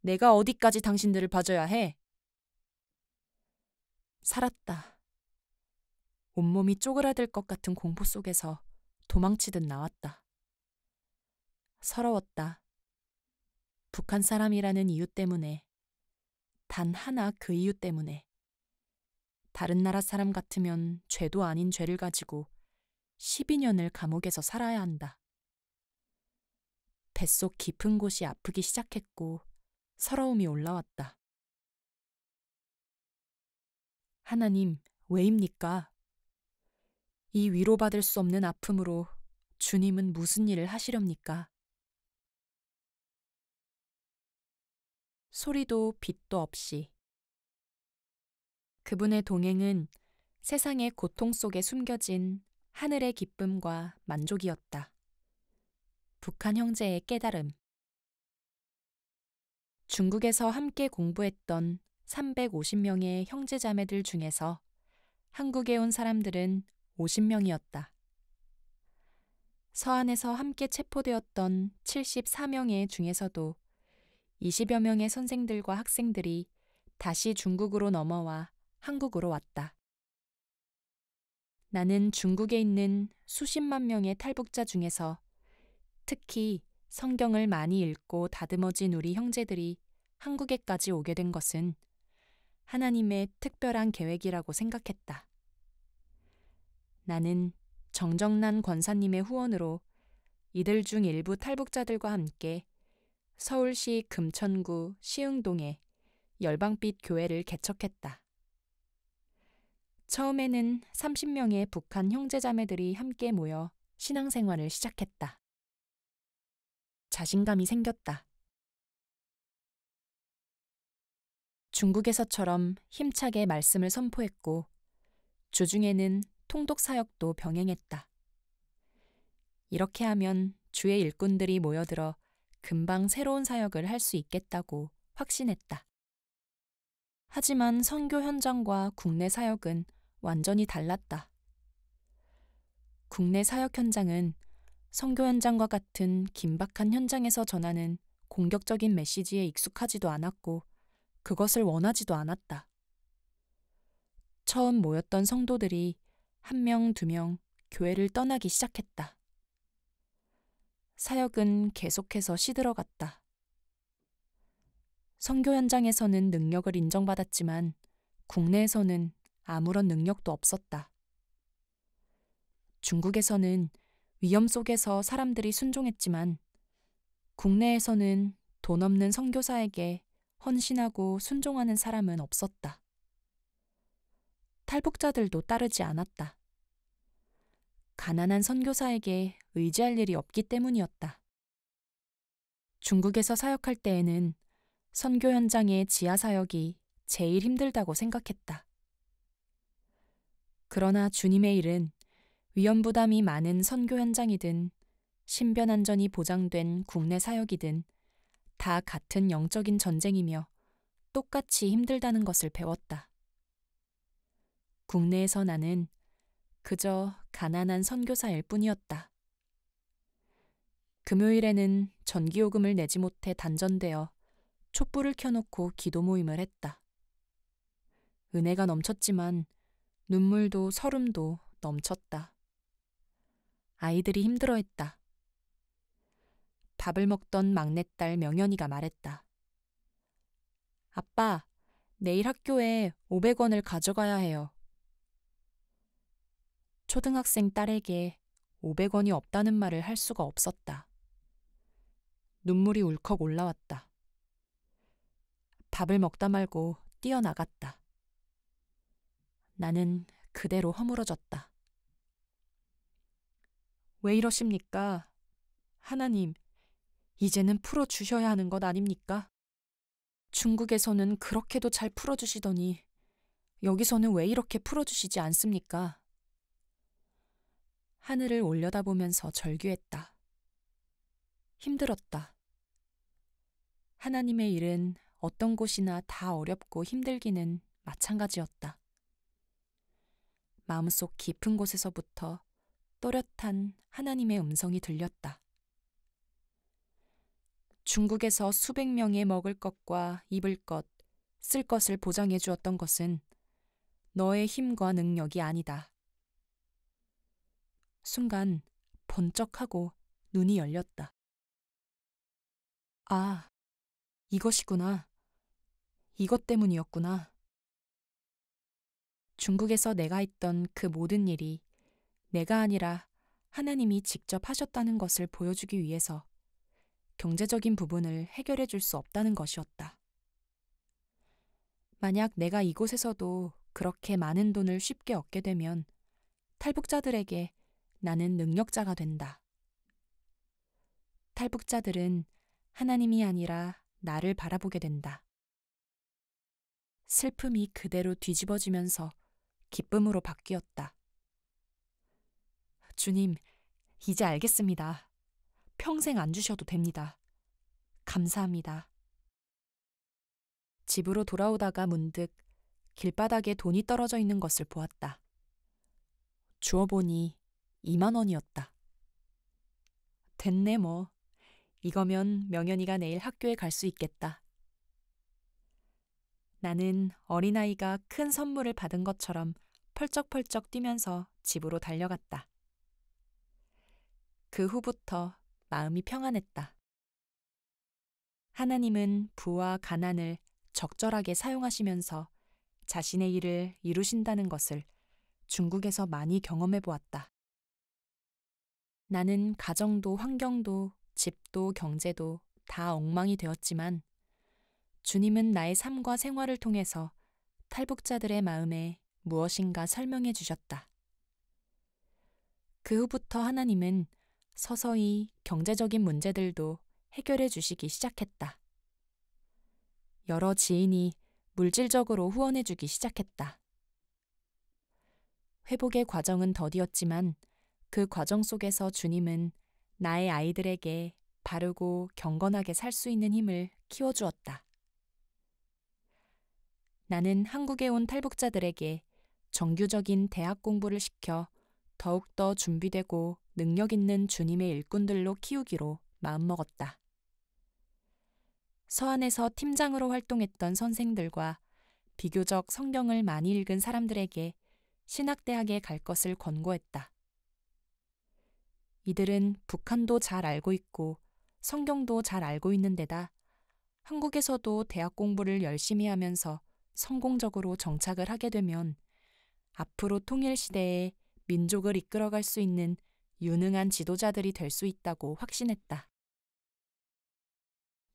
내가 어디까지 당신들을 봐줘야 해? 살았다. 온몸이 쪼그라들 것 같은 공포 속에서 도망치듯 나왔다. 서러웠다. 북한 사람이라는 이유 때문에, 단 하나 그 이유 때문에 다른 나라 사람 같으면 죄도 아닌 죄를 가지고 12년을 감옥에서 살아야 한다. 뱃속 깊은 곳이 아프기 시작했고 서러움이 올라왔다. 하나님, 왜입니까? 이 위로받을 수 없는 아픔으로 주님은 무슨 일을 하시렵니까? 소리도 빛도 없이 그분의 동행은 세상의 고통 속에 숨겨진 하늘의 기쁨과 만족이었다. 북한 형제의 깨달음. 중국에서 함께 공부했던 350명의 형제자매들 중에서 한국에 온 사람들은 50명이었다. 서안에서 함께 체포되었던 74명의 중에서도 20여 명의 선생들과 학생들이 다시 중국으로 넘어와 한국으로 왔다. 나는 중국에 있는 수십만 명의 탈북자 중에서 특히 성경을 많이 읽고 다듬어진 우리 형제들이 한국에까지 오게 된 것은 하나님의 특별한 계획이라고 생각했다. 나는 정정난 권사님의 후원으로 이들 중 일부 탈북자들과 함께 서울시 금천구 시흥동에 열방빛 교회를 개척했다. 처음에는 30명의 북한 형제자매들이 함께 모여 신앙생활을 시작했다. 자신감이 생겼다. 중국에서처럼 힘차게 말씀을 선포했고 주중에는 통독 사역도 병행했다. 이렇게 하면 주의 일꾼들이 모여들어 금방 새로운 사역을 할 수 있겠다고 확신했다. 하지만 선교 현장과 국내 사역은 완전히 달랐다. 국내 사역 현장은 선교 현장과 같은 긴박한 현장에서 전하는 공격적인 메시지에 익숙하지도 않았고 그것을 원하지도 않았다. 처음 모였던 성도들이 한 명, 두 명 교회를 떠나기 시작했다. 사역은 계속해서 시들어갔다. 선교 현장에서는 능력을 인정받았지만 국내에서는 아무런 능력도 없었다. 중국에서는 위험 속에서 사람들이 순종했지만 국내에서는 돈 없는 선교사에게 헌신하고 순종하는 사람은 없었다. 탈북자들도 따르지 않았다. 가난한 선교사에게 의지할 일이 없기 때문이었다. 중국에서 사역할 때에는 선교 현장의 지하 사역이 제일 힘들다고 생각했다. 그러나 주님의 일은 위험 부담이 많은 선교 현장이든 신변 안전이 보장된 국내 사역이든 다 같은 영적인 전쟁이며 똑같이 힘들다는 것을 배웠다. 국내에서 나는 그저 가난한 선교사일 뿐이었다. 금요일에는 전기요금을 내지 못해 단전되어 촛불을 켜놓고 기도 모임을 했다. 은혜가 넘쳤지만 눈물도 서름도 넘쳤다. 아이들이 힘들어했다. 밥을 먹던 막내딸 명현이가 말했다. 아빠, 내일 학교에 500원을 가져가야 해요. 초등학생 딸에게 500원이 없다는 말을 할 수가 없었다. 눈물이 울컥 올라왔다. 밥을 먹다 말고 뛰어나갔다. 나는 그대로 허물어졌다. 왜 이러십니까? 하나님, 이제는 풀어주셔야 하는 것 아닙니까? 중국에서는 그렇게도 잘 풀어주시더니 여기서는 왜 이렇게 풀어주시지 않습니까? 하늘을 올려다보면서 절규했다. 힘들었다. 하나님의 일은 어떤 곳이나 다 어렵고 힘들기는 마찬가지였다. 마음속 깊은 곳에서부터 또렷한 하나님의 음성이 들렸다. 중국에서 수백 명의 먹을 것과 입을 것, 쓸 것을 보장해 주었던 것은 너의 힘과 능력이 아니다. 순간 번쩍하고 눈이 열렸다. 아, 이것이구나. 이것 때문이었구나. 중국에서 내가 했던 그 모든 일이 내가 아니라 하나님이 직접 하셨다는 것을 보여주기 위해서 경제적인 부분을 해결해 줄 수 없다는 것이었다. 만약 내가 이곳에서도 그렇게 많은 돈을 쉽게 얻게 되면 탈북자들에게 나는 능력자가 된다. 탈북자들은 하나님이 아니라 나를 바라보게 된다. 슬픔이 그대로 뒤집어지면서 기쁨으로 바뀌었다. 주님, 이제 알겠습니다. 평생 안 주셔도 됩니다. 감사합니다. 집으로 돌아오다가 문득 길바닥에 돈이 떨어져 있는 것을 보았다. 주어 보니 2만 원이었다. 됐네 뭐. 이거면 명현이가 내일 학교에 갈 수 있겠다. 나는 어린아이가 큰 선물을 받은 것처럼 펄쩍펄쩍 뛰면서 집으로 달려갔다. 그 후부터 마음이 평안했다. 하나님은 부와 가난을 적절하게 사용하시면서 자신의 일을 이루신다는 것을 중국에서 많이 경험해 보았다. 나는 가정도 환경도 집도 경제도 다 엉망이 되었지만 주님은 나의 삶과 생활을 통해서 탈북자들의 마음에 무엇인가 설명해 주셨다. 그 후부터 하나님은 서서히 경제적인 문제들도 해결해 주시기 시작했다. 여러 지인이 물질적으로 후원해 주기 시작했다. 회복의 과정은 더디었지만 그 과정 속에서 주님은 나의 아이들에게 바르고 경건하게 살 수 있는 힘을 키워주었다. 나는 한국에 온 탈북자들에게 정규적인 대학 공부를 시켜 더욱더 준비되고 능력 있는 주님의 일꾼들로 키우기로 마음먹었다. 서안에서 팀장으로 활동했던 선생들과 비교적 성경을 많이 읽은 사람들에게 신학대학에 갈 것을 권고했다. 이들은 북한도 잘 알고 있고 성경도 잘 알고 있는 데다 한국에서도 대학 공부를 열심히 하면서 성공적으로 정착을 하게 되면 앞으로 통일 시대에 민족을 이끌어갈 수 있는 유능한 지도자들이 될 수 있다고 확신했다.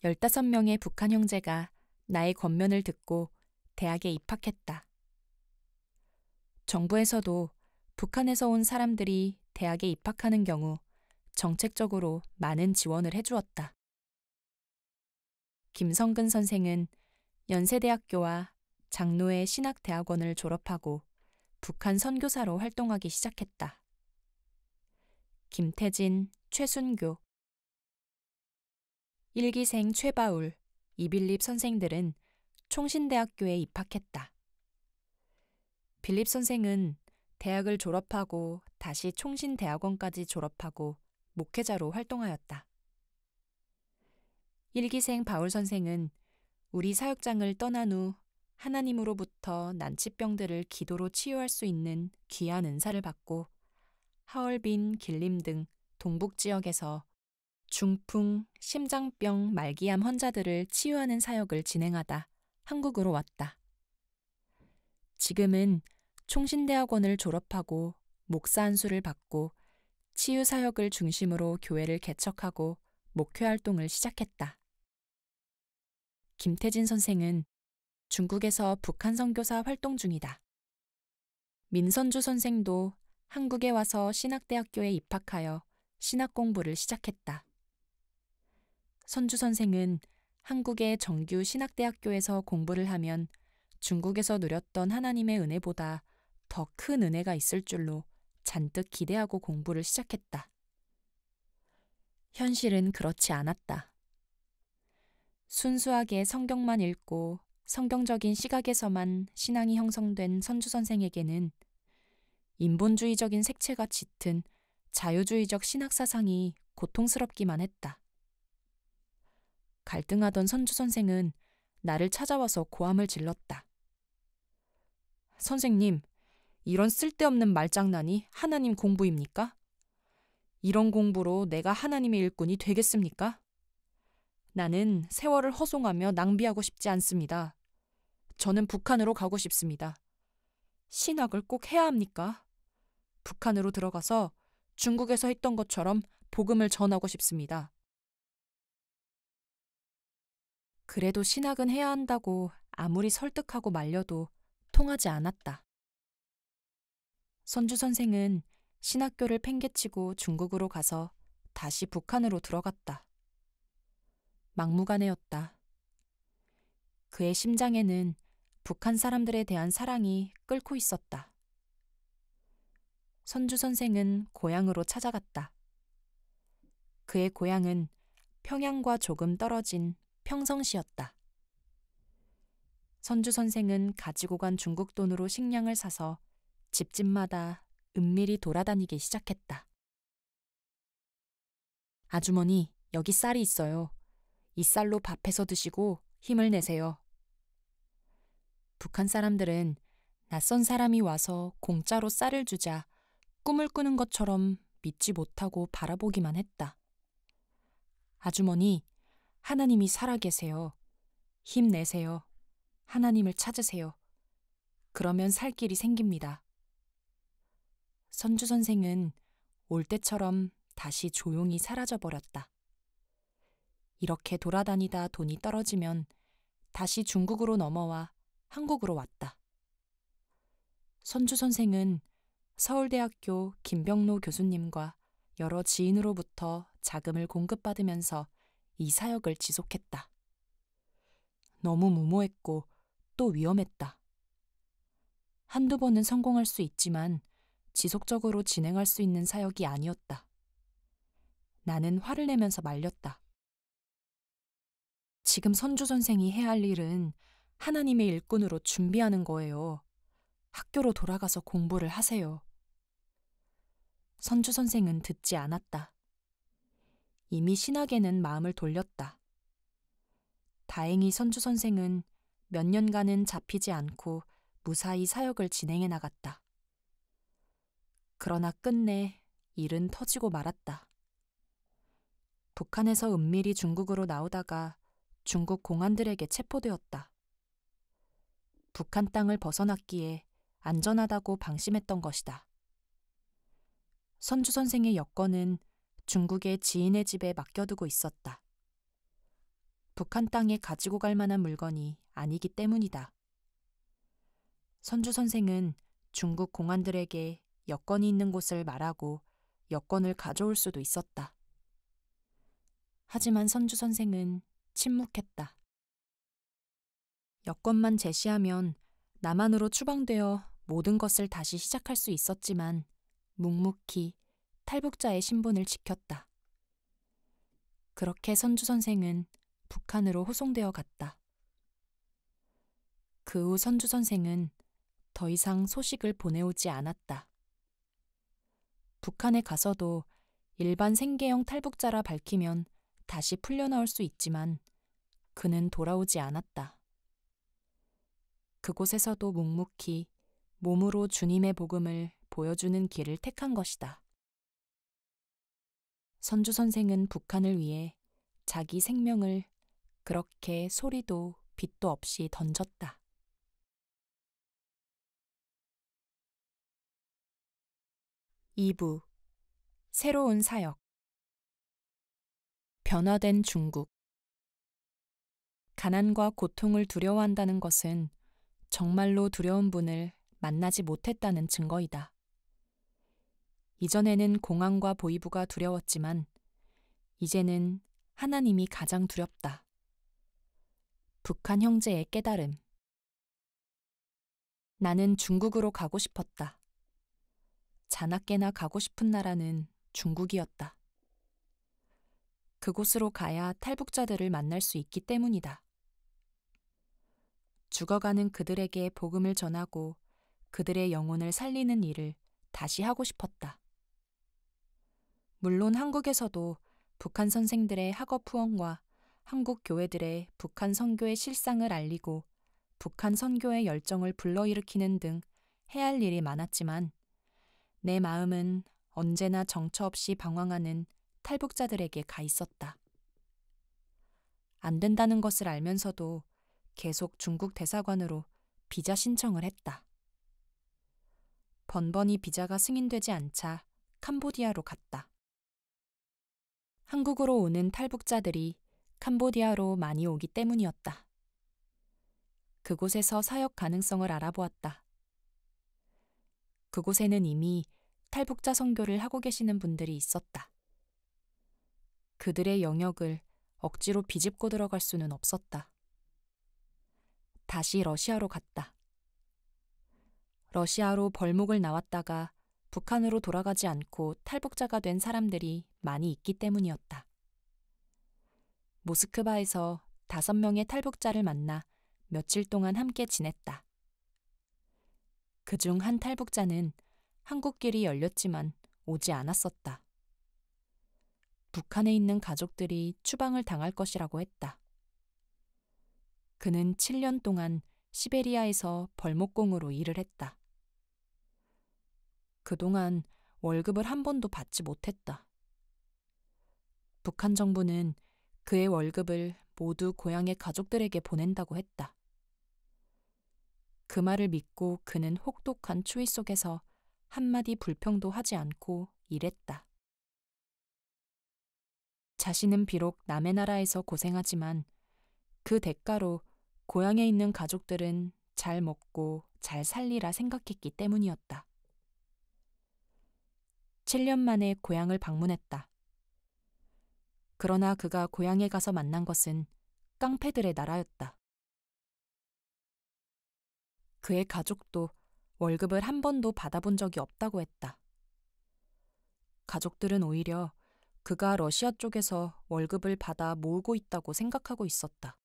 15명의 북한 형제가 나의 권면을 듣고 대학에 입학했다. 정부에서도 북한에서 온 사람들이 대학에 입학하는 경우 정책적으로 많은 지원을 해주었다. 김성근 선생은 연세대학교와 장로의 신학대학원을 졸업하고 북한 선교사로 활동하기 시작했다. 김태진, 최순교, 일기생 최바울, 이빌립 선생들은 총신대학교에 입학했다. 빌립 선생은 대학을 졸업하고 다시 총신대학원까지 졸업하고 목회자로 활동하였다. 일기생 바울 선생은 우리 사역장을 떠난 후 하나님으로부터 난치병들을 기도로 치유할 수 있는 귀한 은사를 받고 하얼빈, 길림 등 동북 지역에서 중풍, 심장병, 말기암 환자들을 치유하는 사역을 진행하다 한국으로 왔다. 지금은 총신대학원을 졸업하고 목사 안수를 받고 치유 사역을 중심으로 교회를 개척하고 목회 활동을 시작했다. 김태진 선생은 중국에서 북한 선교사 활동 중이다. 민선주 선생도 한국에 와서 신학대학교에 입학하여 신학 공부를 시작했다. 선주 선생은 한국의 정규 신학대학교에서 공부를 하면 중국에서 누렸던 하나님의 은혜보다 더 큰 은혜가 있을 줄로 잔뜩 기대하고 공부를 시작했다. 현실은 그렇지 않았다. 순수하게 성경만 읽고 성경적인 시각에서만 신앙이 형성된 선주 선생에게는 인본주의적인 색채가 짙은 자유주의적 신학 사상이 고통스럽기만 했다. 갈등하던 선주 선생은 나를 찾아와서 고함을 질렀다. 선생님, 이런 쓸데없는 말장난이 하나님 공부입니까? 이런 공부로 내가 하나님의 일꾼이 되겠습니까? 나는 세월을 허송하며 낭비하고 싶지 않습니다. 저는 북한으로 가고 싶습니다. 신학을 꼭 해야 합니까? 북한으로 들어가서 중국에서 했던 것처럼 복음을 전하고 싶습니다. 그래도 신학은 해야 한다고 아무리 설득하고 말려도 통하지 않았다. 선주 선생은 신학교를 팽개치고 중국으로 가서 다시 북한으로 들어갔다. 막무가내였다. 그의 심장에는 북한 사람들에 대한 사랑이 끓고 있었다. 선주 선생은 고향으로 찾아갔다. 그의 고향은 평양과 조금 떨어진 평성시였다. 선주 선생은 가지고 간 중국 돈으로 식량을 사서 집집마다 은밀히 돌아다니기 시작했다. 아주머니, 여기 쌀이 있어요. 이 쌀로 밥해서 드시고 힘을 내세요. 북한 사람들은 낯선 사람이 와서 공짜로 쌀을 주자 꿈을 꾸는 것처럼 믿지 못하고 바라보기만 했다. 아주머니, 하나님이 살아계세요. 힘내세요. 하나님을 찾으세요. 그러면 살 길이 생깁니다. 선주 선생은 올 때처럼 다시 조용히 사라져 버렸다. 이렇게 돌아다니다 돈이 떨어지면 다시 중국으로 넘어와 한국으로 왔다. 선주 선생은 서울대학교 김병로 교수님과 여러 지인으로부터 자금을 공급받으면서 이 사역을 지속했다. 너무 무모했고 또 위험했다. 한두 번은 성공할 수 있지만 지속적으로 진행할 수 있는 사역이 아니었다. 나는 화를 내면서 말렸다. 지금 선주 선생이 해야 할 일은 하나님의 일꾼으로 준비하는 거예요. 학교로 돌아가서 공부를 하세요. 선주 선생은 듣지 않았다. 이미 신학에는 마음을 돌렸다. 다행히 선주 선생은 몇 년간은 잡히지 않고 무사히 사역을 진행해 나갔다. 그러나 끝내 일은 터지고 말았다. 북한에서 은밀히 중국으로 나오다가 중국 공안들에게 체포되었다. 북한 땅을 벗어났기에 안전하다고 방심했던 것이다. 선주 선생의 여건은 중국의 지인의 집에 맡겨두고 있었다. 북한 땅에 가지고 갈 만한 물건이 아니기 때문이다. 선주 선생은 중국 공안들에게 여건이 있는 곳을 말하고 여건을 가져올 수도 있었다. 하지만 선주 선생은 침묵했다. 여건만 제시하면 나만으로 추방되어 모든 것을 다시 시작할 수 있었지만 묵묵히 탈북자의 신분을 지켰다. 그렇게 선주 선생은 북한으로 호송되어 갔다. 그 후 선주 선생은 더 이상 소식을 보내오지 않았다. 북한에 가서도 일반 생계형 탈북자라 밝히면 다시 풀려나올 수 있지만 그는 돌아오지 않았다. 그곳에서도 묵묵히 몸으로 주님의 복음을 보여주는 길을 택한 것이다. 선주 선생은 북한을 위해 자기 생명을 그렇게 소리도 빛도 없이 던졌다. 이부 새로운 사역 변화된 중국 가난과 고통을 두려워한다는 것은 정말로 두려운 분을 만나지 못했다는 증거이다. 이전에는 공항과 보이부가 두려웠지만 이제는 하나님이 가장 두렵다. 북한 형제의 깨달음. 나는 중국으로 가고 싶었다. 자나깨나 가고 싶은 나라는 중국이었다. 그곳으로 가야 탈북자들을 만날 수 있기 때문이다. 죽어가는 그들에게 복음을 전하고 그들의 영혼을 살리는 일을 다시 하고 싶었다. 물론 한국에서도 북한 선생들의 학업 후원과 한국 교회들의 북한 선교의 실상을 알리고 북한 선교의 열정을 불러일으키는 등 해야 할 일이 많았지만 내 마음은 언제나 정처 없이 방황하는 탈북자들에게 가 있었다. 안 된다는 것을 알면서도 계속 중국 대사관으로 비자 신청을 했다. 번번이 비자가 승인되지 않자 캄보디아로 갔다. 한국으로 오는 탈북자들이 캄보디아로 많이 오기 때문이었다. 그곳에서 사역 가능성을 알아보았다. 그곳에는 이미 탈북자 선교를 하고 계시는 분들이 있었다. 그들의 영역을 억지로 비집고 들어갈 수는 없었다. 다시 러시아로 갔다. 러시아로 벌목을 나왔다가 북한으로 돌아가지 않고 탈북자가 된 사람들이 많이 있기 때문이었다. 모스크바에서 다섯 명의 탈북자를 만나 며칠 동안 함께 지냈다. 그 중 한 탈북자는 한국길이 열렸지만 오지 않았었다. 북한에 있는 가족들이 추방을 당할 것이라고 했다. 그는 7년 동안 시베리아에서 벌목공으로 일을 했다. 그동안 월급을 한 번도 받지 못했다. 북한 정부는 그의 월급을 모두 고향의 가족들에게 보낸다고 했다. 그 말을 믿고 그는 혹독한 추위 속에서 한마디 불평도 하지 않고 일했다. 자신은 비록 남의 나라에서 고생하지만 그 대가로 고향에 있는 가족들은 잘 먹고 잘 살리라 생각했기 때문이었다. 7년 만에 고향을 방문했다. 그러나 그가 고향에 가서 만난 것은 깡패들의 나라였다. 그의 가족도 월급을 한 번도 받아본 적이 없다고 했다. 가족들은 오히려 그가 러시아 쪽에서 월급을 받아 모으고 있다고 생각하고 있었다.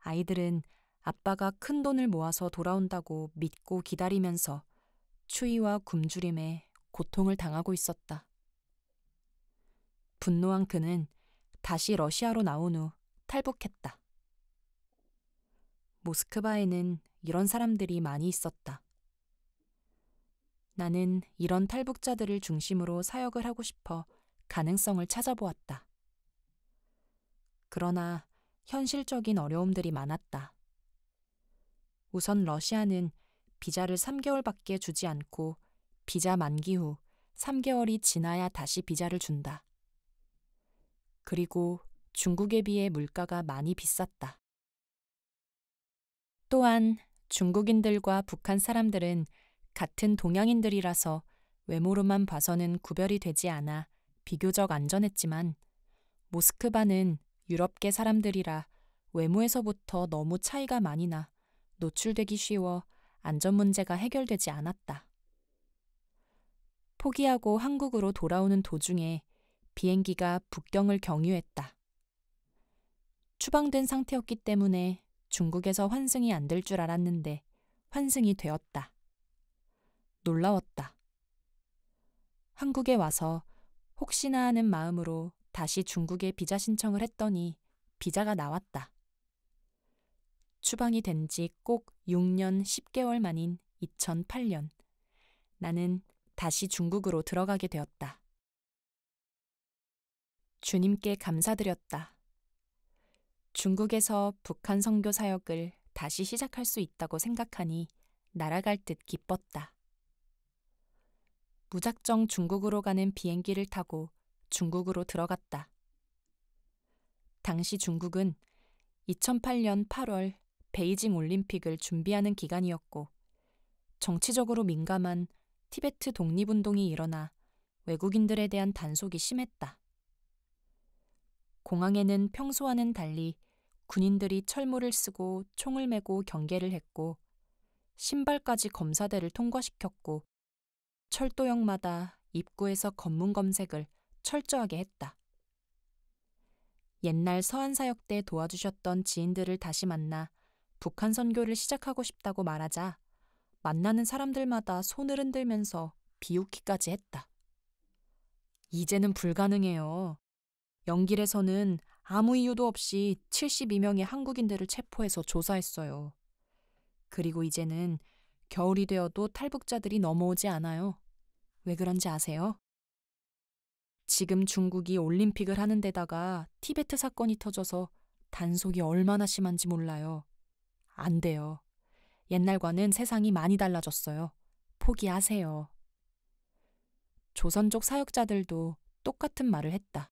아이들은 아빠가 큰 돈을 모아서 돌아온다고 믿고 기다리면서 추위와 굶주림에 고통을 당하고 있었다. 분노한 그는 다시 러시아로 나온 후 탈북했다. 모스크바에는 이런 사람들이 많이 있었다. 나는 이런 탈북자들을 중심으로 사역을 하고 싶어 가능성을 찾아보았다. 그러나 현실적인 어려움들이 많았다. 우선 러시아는 비자를 3개월밖에 주지 않고 비자 만기 후 3개월이 지나야 다시 비자를 준다. 그리고 중국에 비해 물가가 많이 비쌌다. 또한 중국인들과 북한 사람들은 같은 동양인들이라서 외모로만 봐서는 구별이 되지 않아 비교적 안전했지만 모스크바는 유럽계 사람들이라 외모에서부터 너무 차이가 많이 나 노출되기 쉬워 안전 문제가 해결되지 않았다. 포기하고 한국으로 돌아오는 도중에 비행기가 북경을 경유했다. 추방된 상태였기 때문에 중국에서 환승이 안 될 줄 알았는데 환승이 되었다. 놀라웠다. 한국에 와서 혹시나 하는 마음으로 다시 중국에 비자 신청을 했더니 비자가 나왔다. 추방이 된 지 꼭 6년 10개월 만인 2008년, 나는 다시 중국으로 들어가게 되었다. 주님께 감사드렸다. 중국에서 북한 선교 사역을 다시 시작할 수 있다고 생각하니 날아갈 듯 기뻤다. 무작정 중국으로 가는 비행기를 타고 중국으로 들어갔다. 당시 중국은 2008년 8월 베이징 올림픽을 준비하는 기간이었고 정치적으로 민감한 티베트 독립운동이 일어나 외국인들에 대한 단속이 심했다. 공항에는 평소와는 달리 군인들이 철물을 쓰고 총을 메고 경계를 했고 신발까지 검사대를 통과시켰고 철도역마다 입구에서 검문 검색을 철저하게 했다. 옛날 서한사역 때 도와주셨던 지인들을 다시 만나 북한 선교를 시작하고 싶다고 말하자 만나는 사람들마다 손을 흔들면서 비웃기까지 했다. 이제는 불가능해요. 영길에서는 아무 이유도 없이 72명의 한국인들을 체포해서 조사했어요. 그리고 이제는 겨울이 되어도 탈북자들이 넘어오지 않아요. 왜 그런지 아세요? 지금 중국이 올림픽을 하는 데다가 티베트 사건이 터져서 단속이 얼마나 심한지 몰라요. 안 돼요. 옛날과는 세상이 많이 달라졌어요. 포기하세요. 조선 족 사역자들도 똑같은 말을 했다.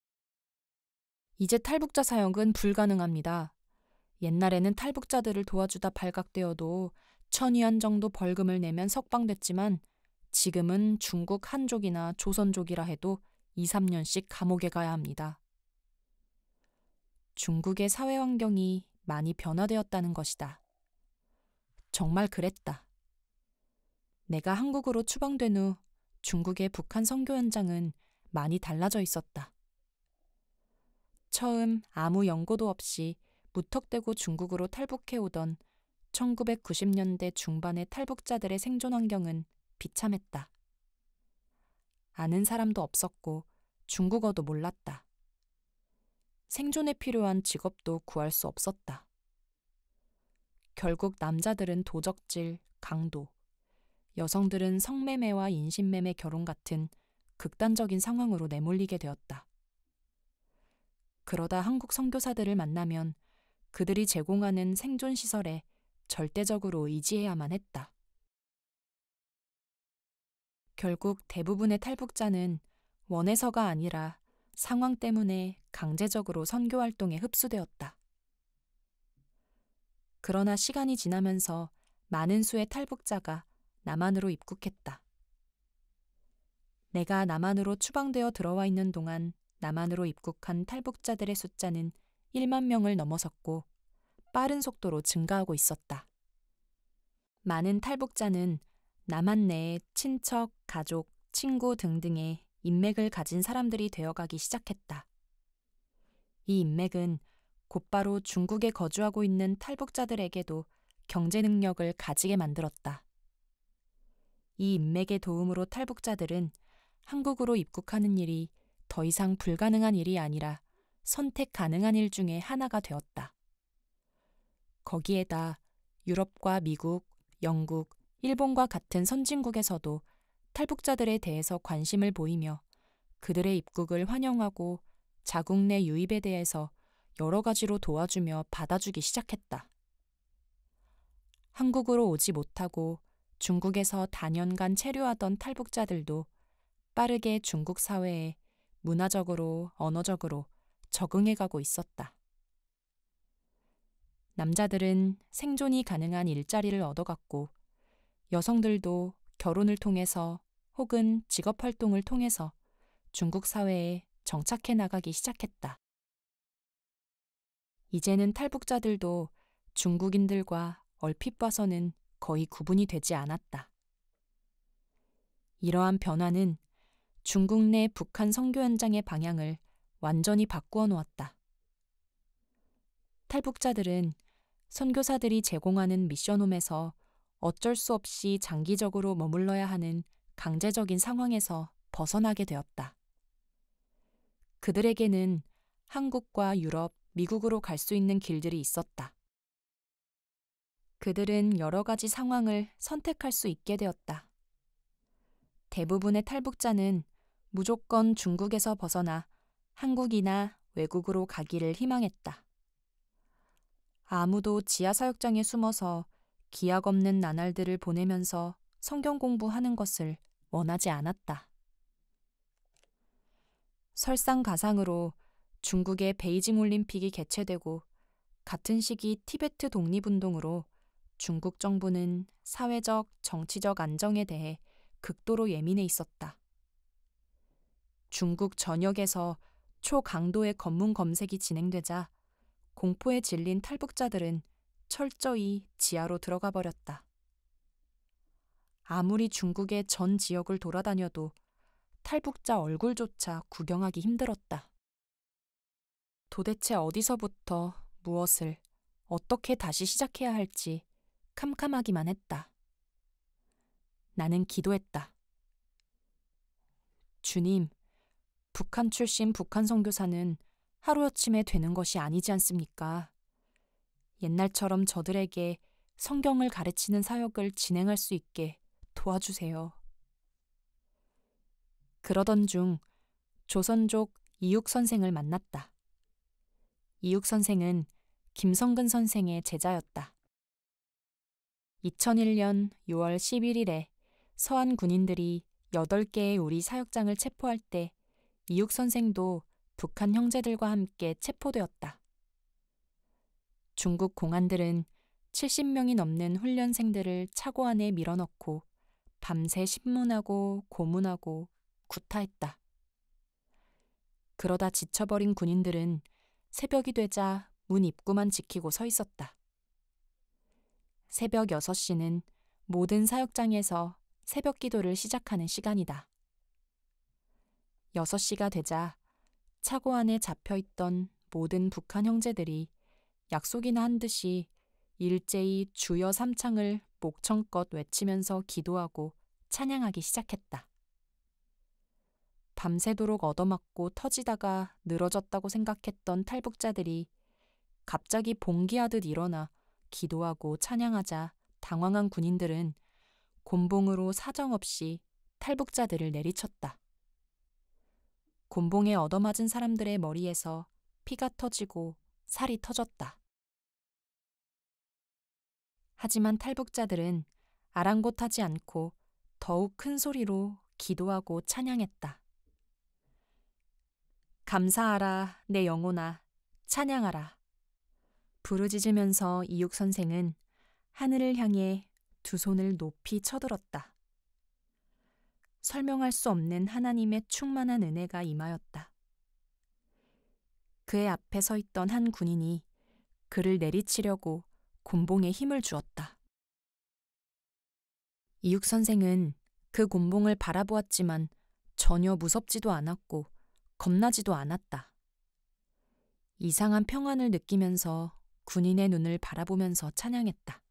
이제 탈북자 사역은 불가능합니다. 옛날에는 탈북자들을 도와주다 발각되어도 천위안 정도 벌금을 내면 석방됐지만 지금은 중국 한족이나 조선족이라 해도 2, 3년씩 감옥에 가야 합니다. 중국의 사회 환경이 많이 변화되었다는 것이다. 정말 그랬다. 내가 한국으로 추방된 후 중국의 북한 선교 현장은 많이 달라져 있었다. 처음 아무 연고도 없이 무턱대고 중국으로 탈북해오던 1990년대 중반의 탈북자들의 생존 환경은 비참했다. 아는 사람도 없었고 중국어도 몰랐다. 생존에 필요한 직업도 구할 수 없었다. 결국 남자들은 도적질, 강도, 여성들은 성매매와 인신매매 결혼 같은 극단적인 상황으로 내몰리게 되었다. 그러다 한국 선교사들을 만나면 그들이 제공하는 생존 시설에 절대적으로 의지해야만 했다. 결국 대부분의 탈북자는 원해서가 아니라 상황 때문에 강제적으로 선교 활동에 흡수되었다. 그러나 시간이 지나면서 많은 수의 탈북자가 남한으로 입국했다. 내가 남한으로 추방되어 들어와 있는 동안 남한으로 입국한 탈북자들의 숫자는 1만 명을 넘어섰고 빠른 속도로 증가하고 있었다. 많은 탈북자는 남한 내 친척, 가족, 친구 등등의 인맥을 가진 사람들이 되어가기 시작했다. 이 인맥은 곧바로 중국에 거주하고 있는 탈북자들에게도 경제 능력을 가지게 만들었다. 이 인맥의 도움으로 탈북자들은 한국으로 입국하는 일이 더 이상 불가능한 일이 아니라 선택 가능한 일 중에 하나가 되었다. 거기에다 유럽과 미국, 영국, 일본과 같은 선진국에서도 탈북자들에 대해서 관심을 보이며 그들의 입국을 환영하고 자국 내 유입에 대해서 여러 가지로 도와주며 받아주기 시작했다. 한국으로 오지 못하고 중국에서 다년간 체류하던 탈북자들도 빠르게 중국 사회에 문화적으로, 언어적으로 적응해 가고 있었다. 남자들은 생존이 가능한 일자리를 얻어갔고 여성들도 결혼을 통해서 혹은 직업 활동을 통해서 중국 사회에 정착해 나가기 시작했다. 이제는 탈북자들도 중국인들과 얼핏 봐서는 거의 구분이 되지 않았다. 이러한 변화는 중국 내 북한 선교 현장의 방향을 완전히 바꾸어 놓았다. 탈북자들은 선교사들이 제공하는 미션홈에서 어쩔 수 없이 장기적으로 머물러야 하는 강제적인 상황에서 벗어나게 되었다. 그들에게는 한국과 유럽, 미국으로 갈 수 있는 길들이 있었다. 그들은 여러 가지 상황을 선택할 수 있게 되었다. 대부분의 탈북자는 무조건 중국에서 벗어나 한국이나 외국으로 가기를 희망했다. 아무도 지하사역장에 숨어서 기약 없는 나날들을 보내면서 성경 공부하는 것을 원하지 않았다. 설상가상으로 중국의 베이징 올림픽이 개최되고 같은 시기 티베트 독립운동으로 중국 정부는 사회적, 정치적 안정에 대해 극도로 예민해 있었다. 중국 전역에서 초강도의 검문 검색이 진행되자 공포에 질린 탈북자들은 철저히 지하로 들어가 버렸다. 아무리 중국의 전 지역을 돌아다녀도 탈북자 얼굴조차 구경하기 힘들었다. 도대체 어디서부터 무엇을 어떻게 다시 시작해야 할지 캄캄하기만 했다. 나는 기도했다. 주님, 북한 출신 북한 선교사는 하루아침에 되는 것이 아니지 않습니까? 옛날처럼 저들에게 성경을 가르치는 사역을 진행할 수 있게 도와주세요. 그러던 중 조선족 이육 선생을 만났다. 이육 선생은 김성근 선생의 제자였다. 2001년 6월 11일에 서한 군인들이 8개의 우리 사역장을 체포할 때 이육 선생도 북한 형제들과 함께 체포되었다. 중국 공안들은 70명이 넘는 훈련생들을 차고 안에 밀어넣고 밤새 신문하고 고문하고 구타했다. 그러다 지쳐버린 군인들은 새벽이 되자 문 입구만 지키고 서 있었다. 새벽 6시는 모든 사역장에서 새벽 기도를 시작하는 시간이다. 6시가 되자 차고 안에 잡혀 있던 모든 북한 형제들이 약속이나 한 듯이 일제히 주여 삼창을 목청껏 외치면서 기도하고 찬양하기 시작했다. 밤새도록 얻어맞고 터지다가 늘어졌다고 생각했던 탈북자들이 갑자기 봉기하듯 일어나 기도하고 찬양하자 당황한 군인들은 곤봉으로 사정없이 탈북자들을 내리쳤다. 곤봉에 얻어맞은 사람들의 머리에서 피가 터지고 살이 터졌다. 하지만 탈북자들은 아랑곳하지 않고 더욱 큰 소리로 기도하고 찬양했다. 감사하라, 내 영혼아, 찬양하라. 부르짖으면서 이육 선생은 하늘을 향해 두 손을 높이 쳐들었다. 설명할 수 없는 하나님의 충만한 은혜가 임하였다. 그의 앞에 서 있던 한 군인이 그를 내리치려고 곤봉에 힘을 주었다. 이육 선생은 그 곤봉을 바라보았지만 전혀 무섭지도 않았고 겁나지도 않았다. 이상한 평안을 느끼면서 군인의 눈을 바라보면서 찬양했다.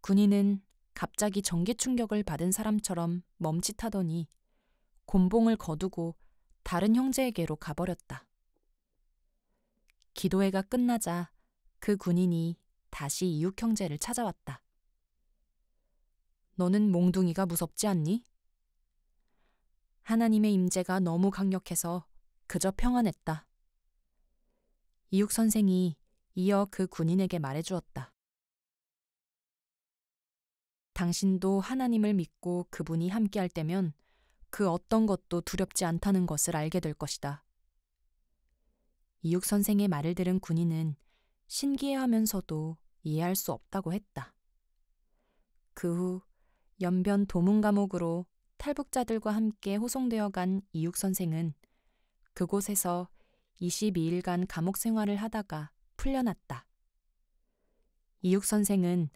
군인은 갑자기 전기 충격을 받은 사람처럼 멈칫하더니 곤봉을 거두고 다른 형제에게로 가버렸다. 기도회가 끝나자 그 군인이 다시 이육 형제를 찾아왔다. 너는 몽둥이가 무섭지 않니? 하나님의 임재가 너무 강력해서 그저 평안했다. 이육 선생이 이어 그 군인에게 말해주었다. 당신도 하나님을 믿고 그분이 함께할 때면 그 어떤 것도 두렵지 않다는 것을 알게 될 것이다. 이육 선생의 말을 들은 군인은 신기해하면서도 이해할 수 없다고 했다. 그 후 연변 도문 감옥으로 탈북자들과 함께 호송되어 간 이육 선생은 그곳에서 22일간 감옥 생활을 하다가 풀려났다. 이육 선생은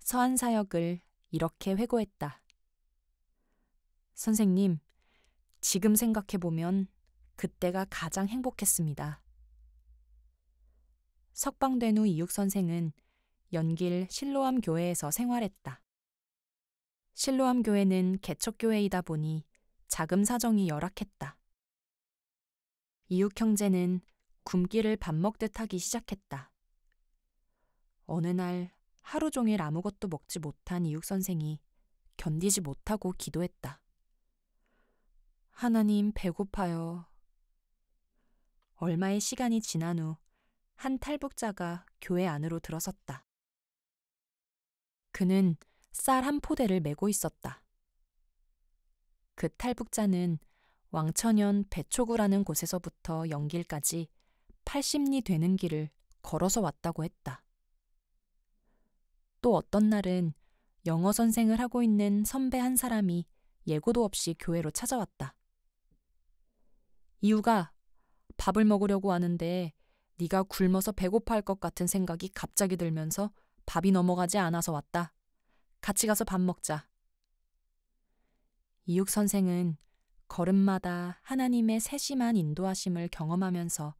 서한 사역을 이렇게 회고했다. 선생님, 지금 생각해보면 그때가 가장 행복했습니다. 석방된 후 이육 선생은 연길 실로암 교회에서 생활했다. 실로암 교회는 개척교회이다 보니 자금 사정이 열악했다. 이육 형제는 굶기를 밥 먹듯 하기 시작했다. 어느 날 하루 종일 아무것도 먹지 못한 이육 선생이 견디지 못하고 기도했다. 하나님 배고파요. 얼마의 시간이 지난 후 한 탈북자가 교회 안으로 들어섰다. 그는 쌀 한 포대를 메고 있었다. 그 탈북자는 왕천연 배초구라는 곳에서부터 연길까지 80리 되는 길을 걸어서 왔다고 했다. 또 어떤 날은 영어 선생을 하고 있는 선배 한 사람이 예고도 없이 교회로 찾아왔다. 이유가 밥을 먹으려고 하는데 네가 굶어서 배고파할 것 같은 생각이 갑자기 들면서 밥이 넘어가지 않아서 왔다. 같이 가서 밥 먹자. 이육 선생은 걸음마다 하나님의 세심한 인도하심을 경험하면서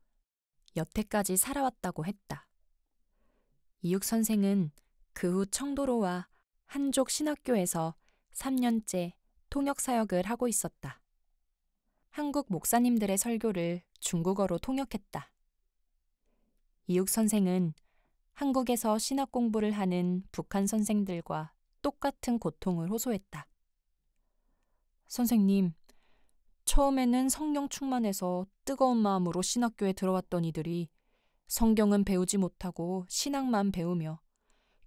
여태까지 살아왔다고 했다. 이육 선생은 그 후 청도로와 한족 신학교에서 3년째 통역 사역을 하고 있었다. 한국 목사님들의 설교를 중국어로 통역했다. 이육 선생은 한국에서 신학 공부를 하는 북한 선생들과 똑같은 고통을 호소했다. 선생님, 처음에는 성령 충만해서 뜨거운 마음으로 신학교에 들어왔던 이들이 성경은 배우지 못하고 신학만 배우며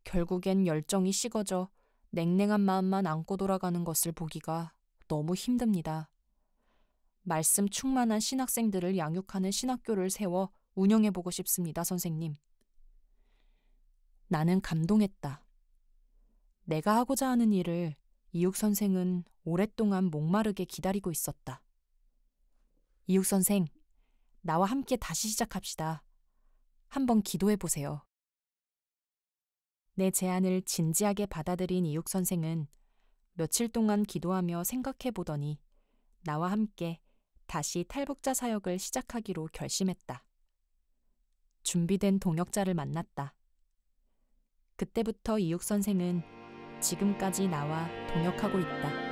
결국엔 열정이 식어져 냉랭한 마음만 안고 돌아가는 것을 보기가 너무 힘듭니다. 말씀 충만한 신학생들을 양육하는 신학교를 세워 운영해보고 싶습니다, 선생님. 나는 감동했다. 내가 하고자 하는 일을 이육 선생은 오랫동안 목마르게 기다리고 있었다. 이육 선생, 나와 함께 다시 시작합시다. 한번 기도해 보세요. 내 제안을 진지하게 받아들인 이육 선생은 며칠 동안 기도하며 생각해 보더니 나와 함께 다시 탈북자 사역을 시작하기로 결심했다. 준비된 동역자를 만났다. 그때부터 이육 선생은 지금까지 나와 동역하고 있다.